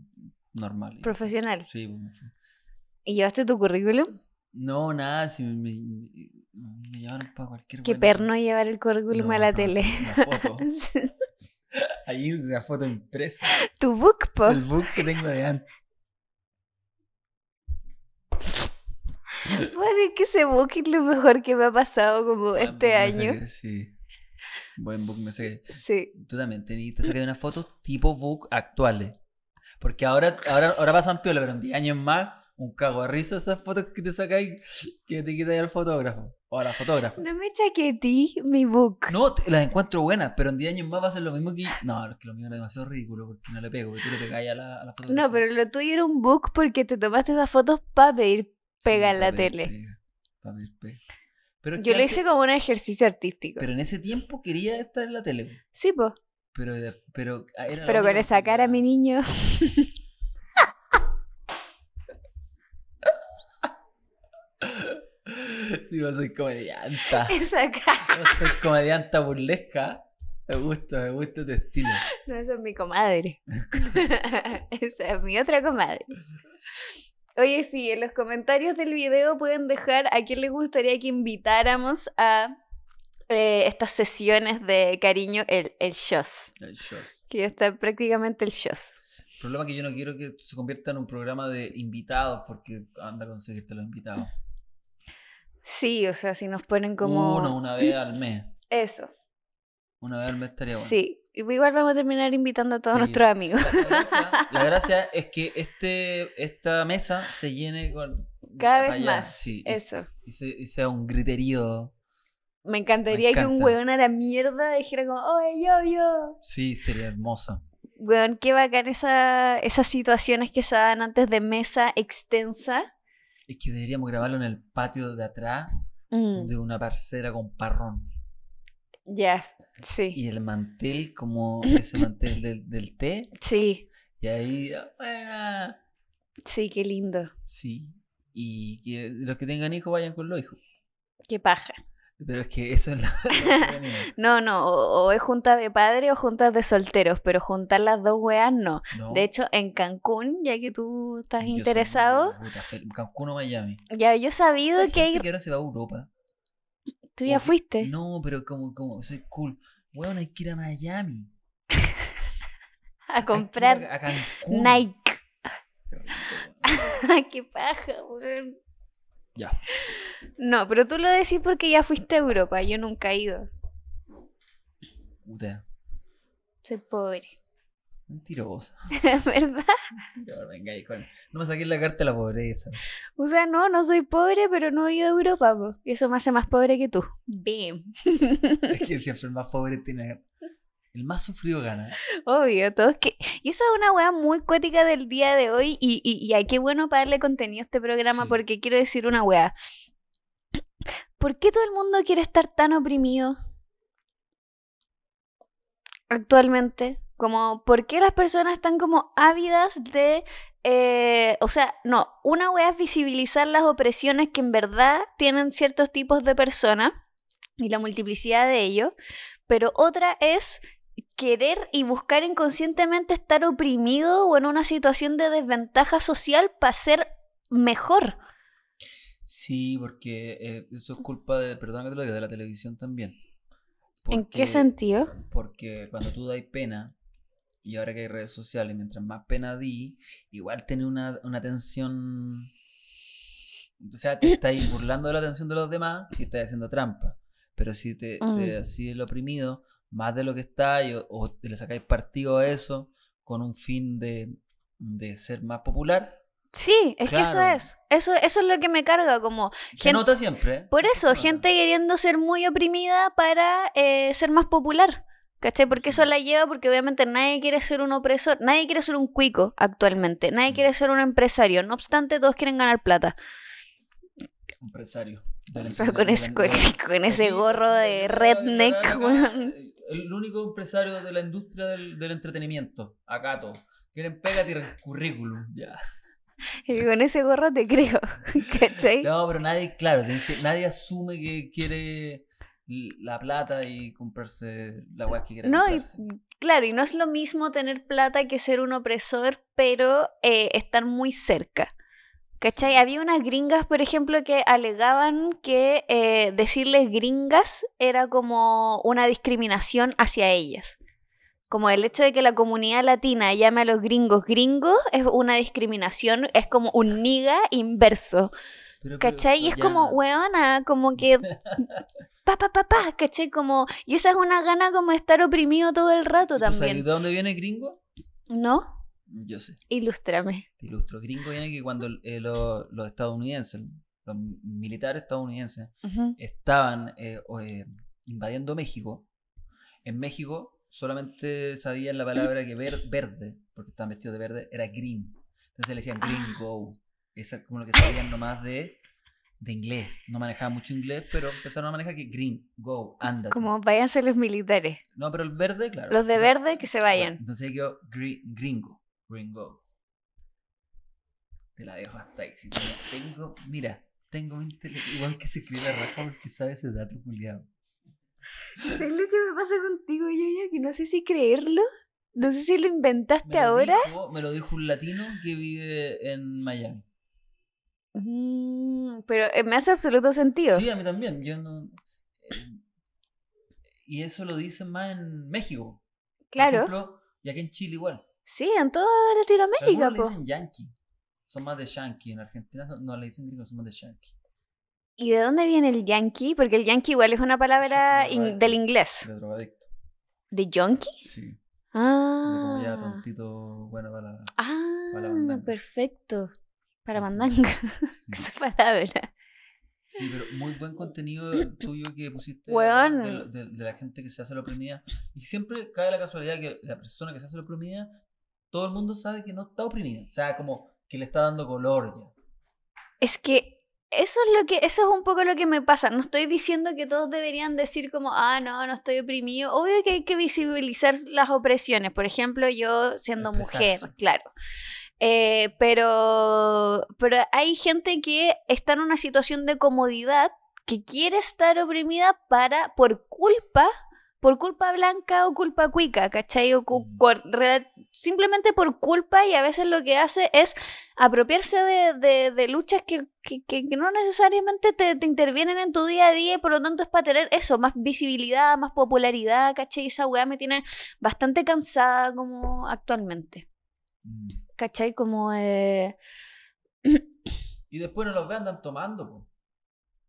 normal. Profesional. Sí, pues, ¿Y llevaste tu currículum? No, nada, si me, me, para cualquier Qué perno llevar el currículum a la tele. la foto. Ahí una foto impresa. Tu book, po. El book que tengo de antes. Puedo decir que ese book es lo mejor que me ha pasado como este año. sí. Buen book me sé. Sí. Tú también te, te sacar unas fotos tipo book actuales. Porque ahora, ahora, ahora pasan piola, pero en 10 años más, un cago a risa esas fotos que te sacáis que te quitáis el fotógrafo. O a la fotógrafa. No me chaquetí mi book. No, las encuentro buenas, pero en 10 años más va a ser lo mismo que. No, es que lo mío era demasiado ridículo porque no le pego, porque tú le pegáis a la, a fotógrafa. No, pero lo tuyo era un book porque te tomaste esas fotos para pedir pega en la tele. Yo lo hice como un ejercicio artístico. Pero en ese tiempo quería estar en la tele. Sí, pues. Pero, pero era Pero con esa cara, mi niño. si yo soy comedianta. Esa soy comedianta burlesca. Me gusta, me gusta tu estilo. No, esa es mi comadre. esa es mi otra comadre. Oye, sí, en los comentarios del video pueden dejar a quién les gustaría que invitáramos a eh, estas sesiones de cariño, el, el shows. El shows. Que está prácticamente el shows. El problema es que yo no quiero que se convierta en un programa de invitados, porque anda a conseguirte los invitados. Sí, o sea, si nos ponen como... Uno, una vez al mes. Eso. Una vez al mes estaría bueno. Sí, igual vamos a terminar invitando a todos nuestros amigos. La gracia, es que este, esta mesa se llene con... Cada vez más. Sí, eso. Y, sea un griterío. Me encantaría que un huevón a la mierda dijera como, ¡Oh, yo, yo. Sí, estaría hermosa. Weón, qué bacán esa, esas situaciones que se dan antes de mesa extensa es que deberíamos grabarlo en el patio de atrás mm. de una parcera con parrón. Ya, sí. Y el mantel, como ese mantel del, té. Sí. Y ahí. Sí, qué lindo. Sí. Y los que tengan hijos vayan con los hijos. Qué paja. Pero es que eso es no, no, o, es junta de padres o juntas de solteros, pero juntar las dos weas no. De hecho, en Cancún, ya que tú estás interesado... Cancún o Miami. Ya, yo he sabido que hay... ahora se va a Europa. ¿Tú ya fuiste? No, pero como, como, soy cool. Weón, hay que ir a Miami. a comprar Nike. Qué paja, weón. Ya. No, pero tú lo decís porque ya fuiste a Europa, yo nunca he ido. Puta. Soy pobre. Mentirosa. ¿Verdad? venga, No me saqué la carta de la pobreza. O sea, no, no soy pobre, pero no he ido a Europa, Eso me hace más pobre que tú. Bien. es que siempre el más pobre tiene el más sufrido gana. Obvio, todos que. Y esa es una weá muy cuética del día de hoy. Y, y, hay que bueno para darle contenido a este programa porque quiero decir una weá. ¿Por qué todo el mundo quiere estar tan oprimido? Actualmente. Como, ¿por qué las personas están como ávidas de. Eh, o sea, no, una weá es visibilizar las opresiones que en verdad tienen ciertos tipos de personas y la multiplicidad de ellos, pero otra es querer y buscar inconscientemente estar oprimido o en una situación de desventaja social para ser mejor. Sí, porque eh, eso es culpa de, perdón lo de la televisión también. ¿En qué sentido? Porque cuando tú dais pena, y ahora que hay redes sociales, mientras más pena di, igual tiene una, una tensión. O sea, te estás burlando de la atención de los demás y estás haciendo trampa. Pero si te, mm. así el oprimido, más de lo que está y, o, le sacáis partido a eso con un fin de, ser más popular. Sí, es que eso es. Eso, eso es lo que me carga, como... Se gente, nota siempre. Por eso, gente queriendo ser muy oprimida para ser más popular. ¿Cachai? Porque eso la lleva porque obviamente nadie quiere ser un opresor, nadie quiere ser un cuico actualmente, nadie quiere ser un empresario, no obstante todos quieren ganar plata. Empresario. con, ese con, ese gorro de redneck, el único empresario de la industria del, entretenimiento, acá todos Quieren pega y currículum, ya. Y con ese gorro te creo, ¿cachai? No, pero nadie, claro, nadie asume que quiere la plata y comprarse la weá que quiere. No, claro, y no es lo mismo tener plata que ser un opresor, pero eh, estar muy cerca. ¿Cachai? Había unas gringas, por ejemplo, que alegaban que eh, decirles gringas era como una discriminación hacia ellas. Como el hecho de que la comunidad latina llame a los gringos gringos es una discriminación, es como un niga inverso. ¿Cachai? y es como, weona, como que... Pa, pa, pa, pa, ¿cachai? Como... Y esa es una gana como de estar oprimido todo el rato también. ¿De dónde viene gringo? No. Yo sé. Ilústrame. ilustro. Gringo viene que cuando eh, los, estadounidenses, los militares estadounidenses, estaban eh, eh, invadiendo México, en México solamente sabían la palabra que ver, verde, porque estaban vestidos de verde, era green. Entonces le decían gringo. Ah. Esa es como lo que sabían nomás de, de inglés. No manejaba mucho inglés, pero empezaron a manejar que green, go, anda. Como váyanse los militares. No, pero el verde, claro. Los de verde que se vayan. Entonces entonces quedó gringo. Ringo. Te la dejo hasta ahí. tengo, mira, tengo igual que se escribe la raja porque sabe ese dato culiado. ¿Sabes lo que me pasa contigo, Yoya? Que no sé si creerlo. No sé si lo inventaste ahora. me lo dijo un latino que vive en Miami. Mm, pero eh, me hace absoluto sentido. Sí, a mí también. Yo no... Eh, y eso lo dicen más en México. Claro. Por ejemplo, y aquí en Chile igual. Sí, en toda Latinoamérica. Algunos le dicen yankee. Son más de yankee. En Argentina no le dicen gringo, son más de yankee. ¿Y de dónde viene el yankee? Porque el yankee igual es una palabra del inglés. De drogadicto. ¿De yankee? Sí. Ah. como ya ah. tontito, bueno, para, ah, perfecto. Para mandanga. Esa palabra. Sí, pero muy buen contenido tuyo que pusiste bueno. de, de, la gente que se hace la oprimida. Y siempre cae la casualidad que la persona que se hace la oprimida todo el mundo sabe que no está oprimido. O sea, como que le está dando color ya. Es que eso es lo que eso es un poco lo que me pasa. No estoy diciendo que todos deberían decir como, "Ah, no, no estoy oprimido." Obvio que hay que visibilizar las opresiones. Por ejemplo, yo siendo mujer, claro. Eh, pero, pero hay gente que está en una situación de comodidad que quiere estar oprimida para por culpa por culpa blanca o culpa cuica, ¿cachai? Mm. simplemente por culpa y a veces lo que hace es apropiarse de, luchas que, no necesariamente te, intervienen en tu día a día y por lo tanto es para tener eso, más visibilidad, más popularidad, ¿cachai? Esa weá me tiene bastante cansada como actualmente. Mm. ¿Cachai? Como... Eh... y después no los ve andan tomando. Po.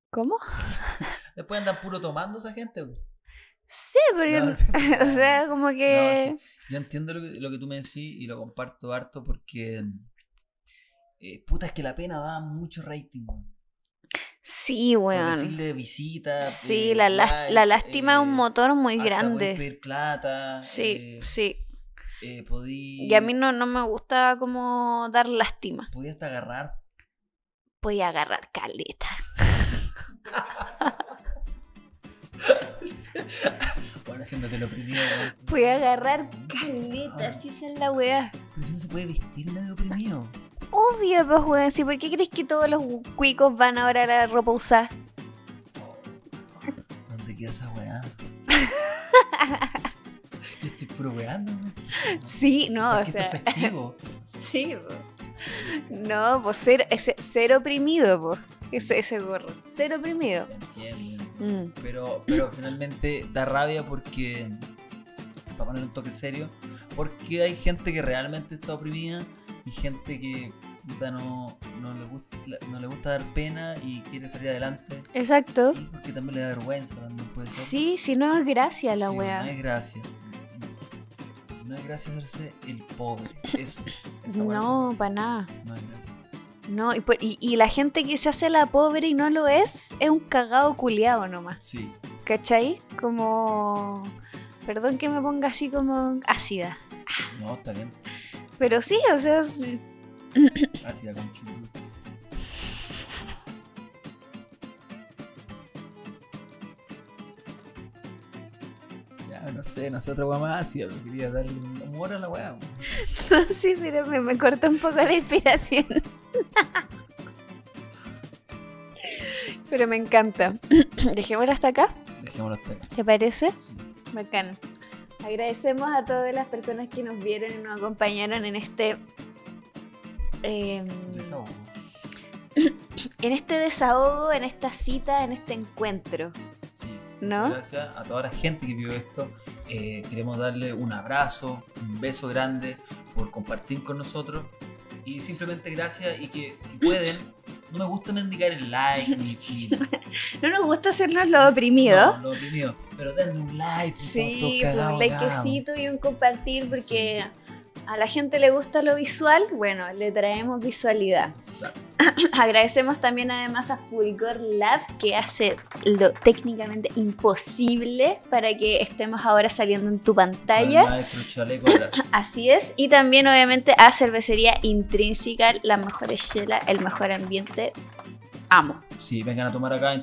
¿Cómo? después andan puro tomando esa gente. Po. Sí, pero... o sea, como que... Yo entiendo lo que, tú me decís y lo comparto harto porque... Eh, puta, es que la pena da mucho rating. Sí, weón. decirle visita. Sí, eh, la, la lástima es un eh, motor muy grande. Pedir plata. Sí, sí. Y a mí no, no me gusta como dar lástima. Podía hasta agarrar. Podía agarrar caleta. bueno, haciéndote lo oprimido Voy a agarrar caleta, si es la weá. Pero si no se puede vestir medio oprimido. Obvio, pues weá si por qué crees que todos los cuicos van ahora a la ropa usada? ¿Dónde queda esa weá? Yo estoy proveando. Sí, no, o sea. festivo. sí, No, pues ser, oprimido, pues. Ese, ese gorro. Ser oprimido. Entiendo. Mm. Pero, pero finalmente da rabia porque, para poner un toque serio, porque hay gente que realmente está oprimida y gente que no, le gusta, dar pena y quiere salir adelante. Exacto. Y porque también le da vergüenza. sí Sí, si no es gracia la weá No es gracia. No es gracia hacerse el pobre. Eso. no, para nada. No es gracia. No, y, pues, y, y, la gente que se hace la pobre y no lo es, es un cagado culiado nomás. Sí. ¿Cachai? Como. Perdón que me ponga así como ácida. No, está bien. Pero sí, o sea. Ácida con chulo. ya no sé nosotros vamos más ácida, quería darle amor a la weá. No, sí, pero me, me cortó un poco la inspiración. Pero me encanta. Dejémosla hasta acá. Dejémosla hasta acá. ¿Te parece? Sí. Agradecemos a todas las personas que nos vieron y nos acompañaron en este. Em, desahogo. En este desahogo, en esta cita, en este encuentro. ¿No? Gracias a toda la gente que vio esto. Eh, queremos darle un abrazo, un beso grande por compartir con nosotros y simplemente gracias y que si pueden, no me gusta indicar el like ni, No nos gusta hacernos lo oprimido. lo oprimido. Pero denle un like. Sí, pues, un likecito y un compartir porque a la gente le gusta lo visual, bueno, le traemos visualidad. Agradecemos también además a Fulgor Lab que hace lo técnicamente imposible para que estemos ahora saliendo en tu pantalla. Así es. Y también obviamente a Cervecería Intrínseca, la mejor chela, el mejor ambiente amo. Sí, vengan a tomar acá en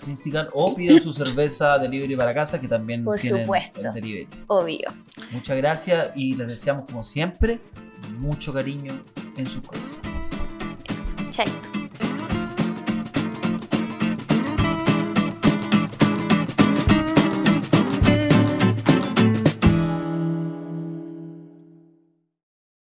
o piden su cerveza delivery para casa, que también Por supuesto, delivery. Obvio. Muchas gracias y les deseamos, como siempre, mucho cariño en sus cosas. Eso, chaito.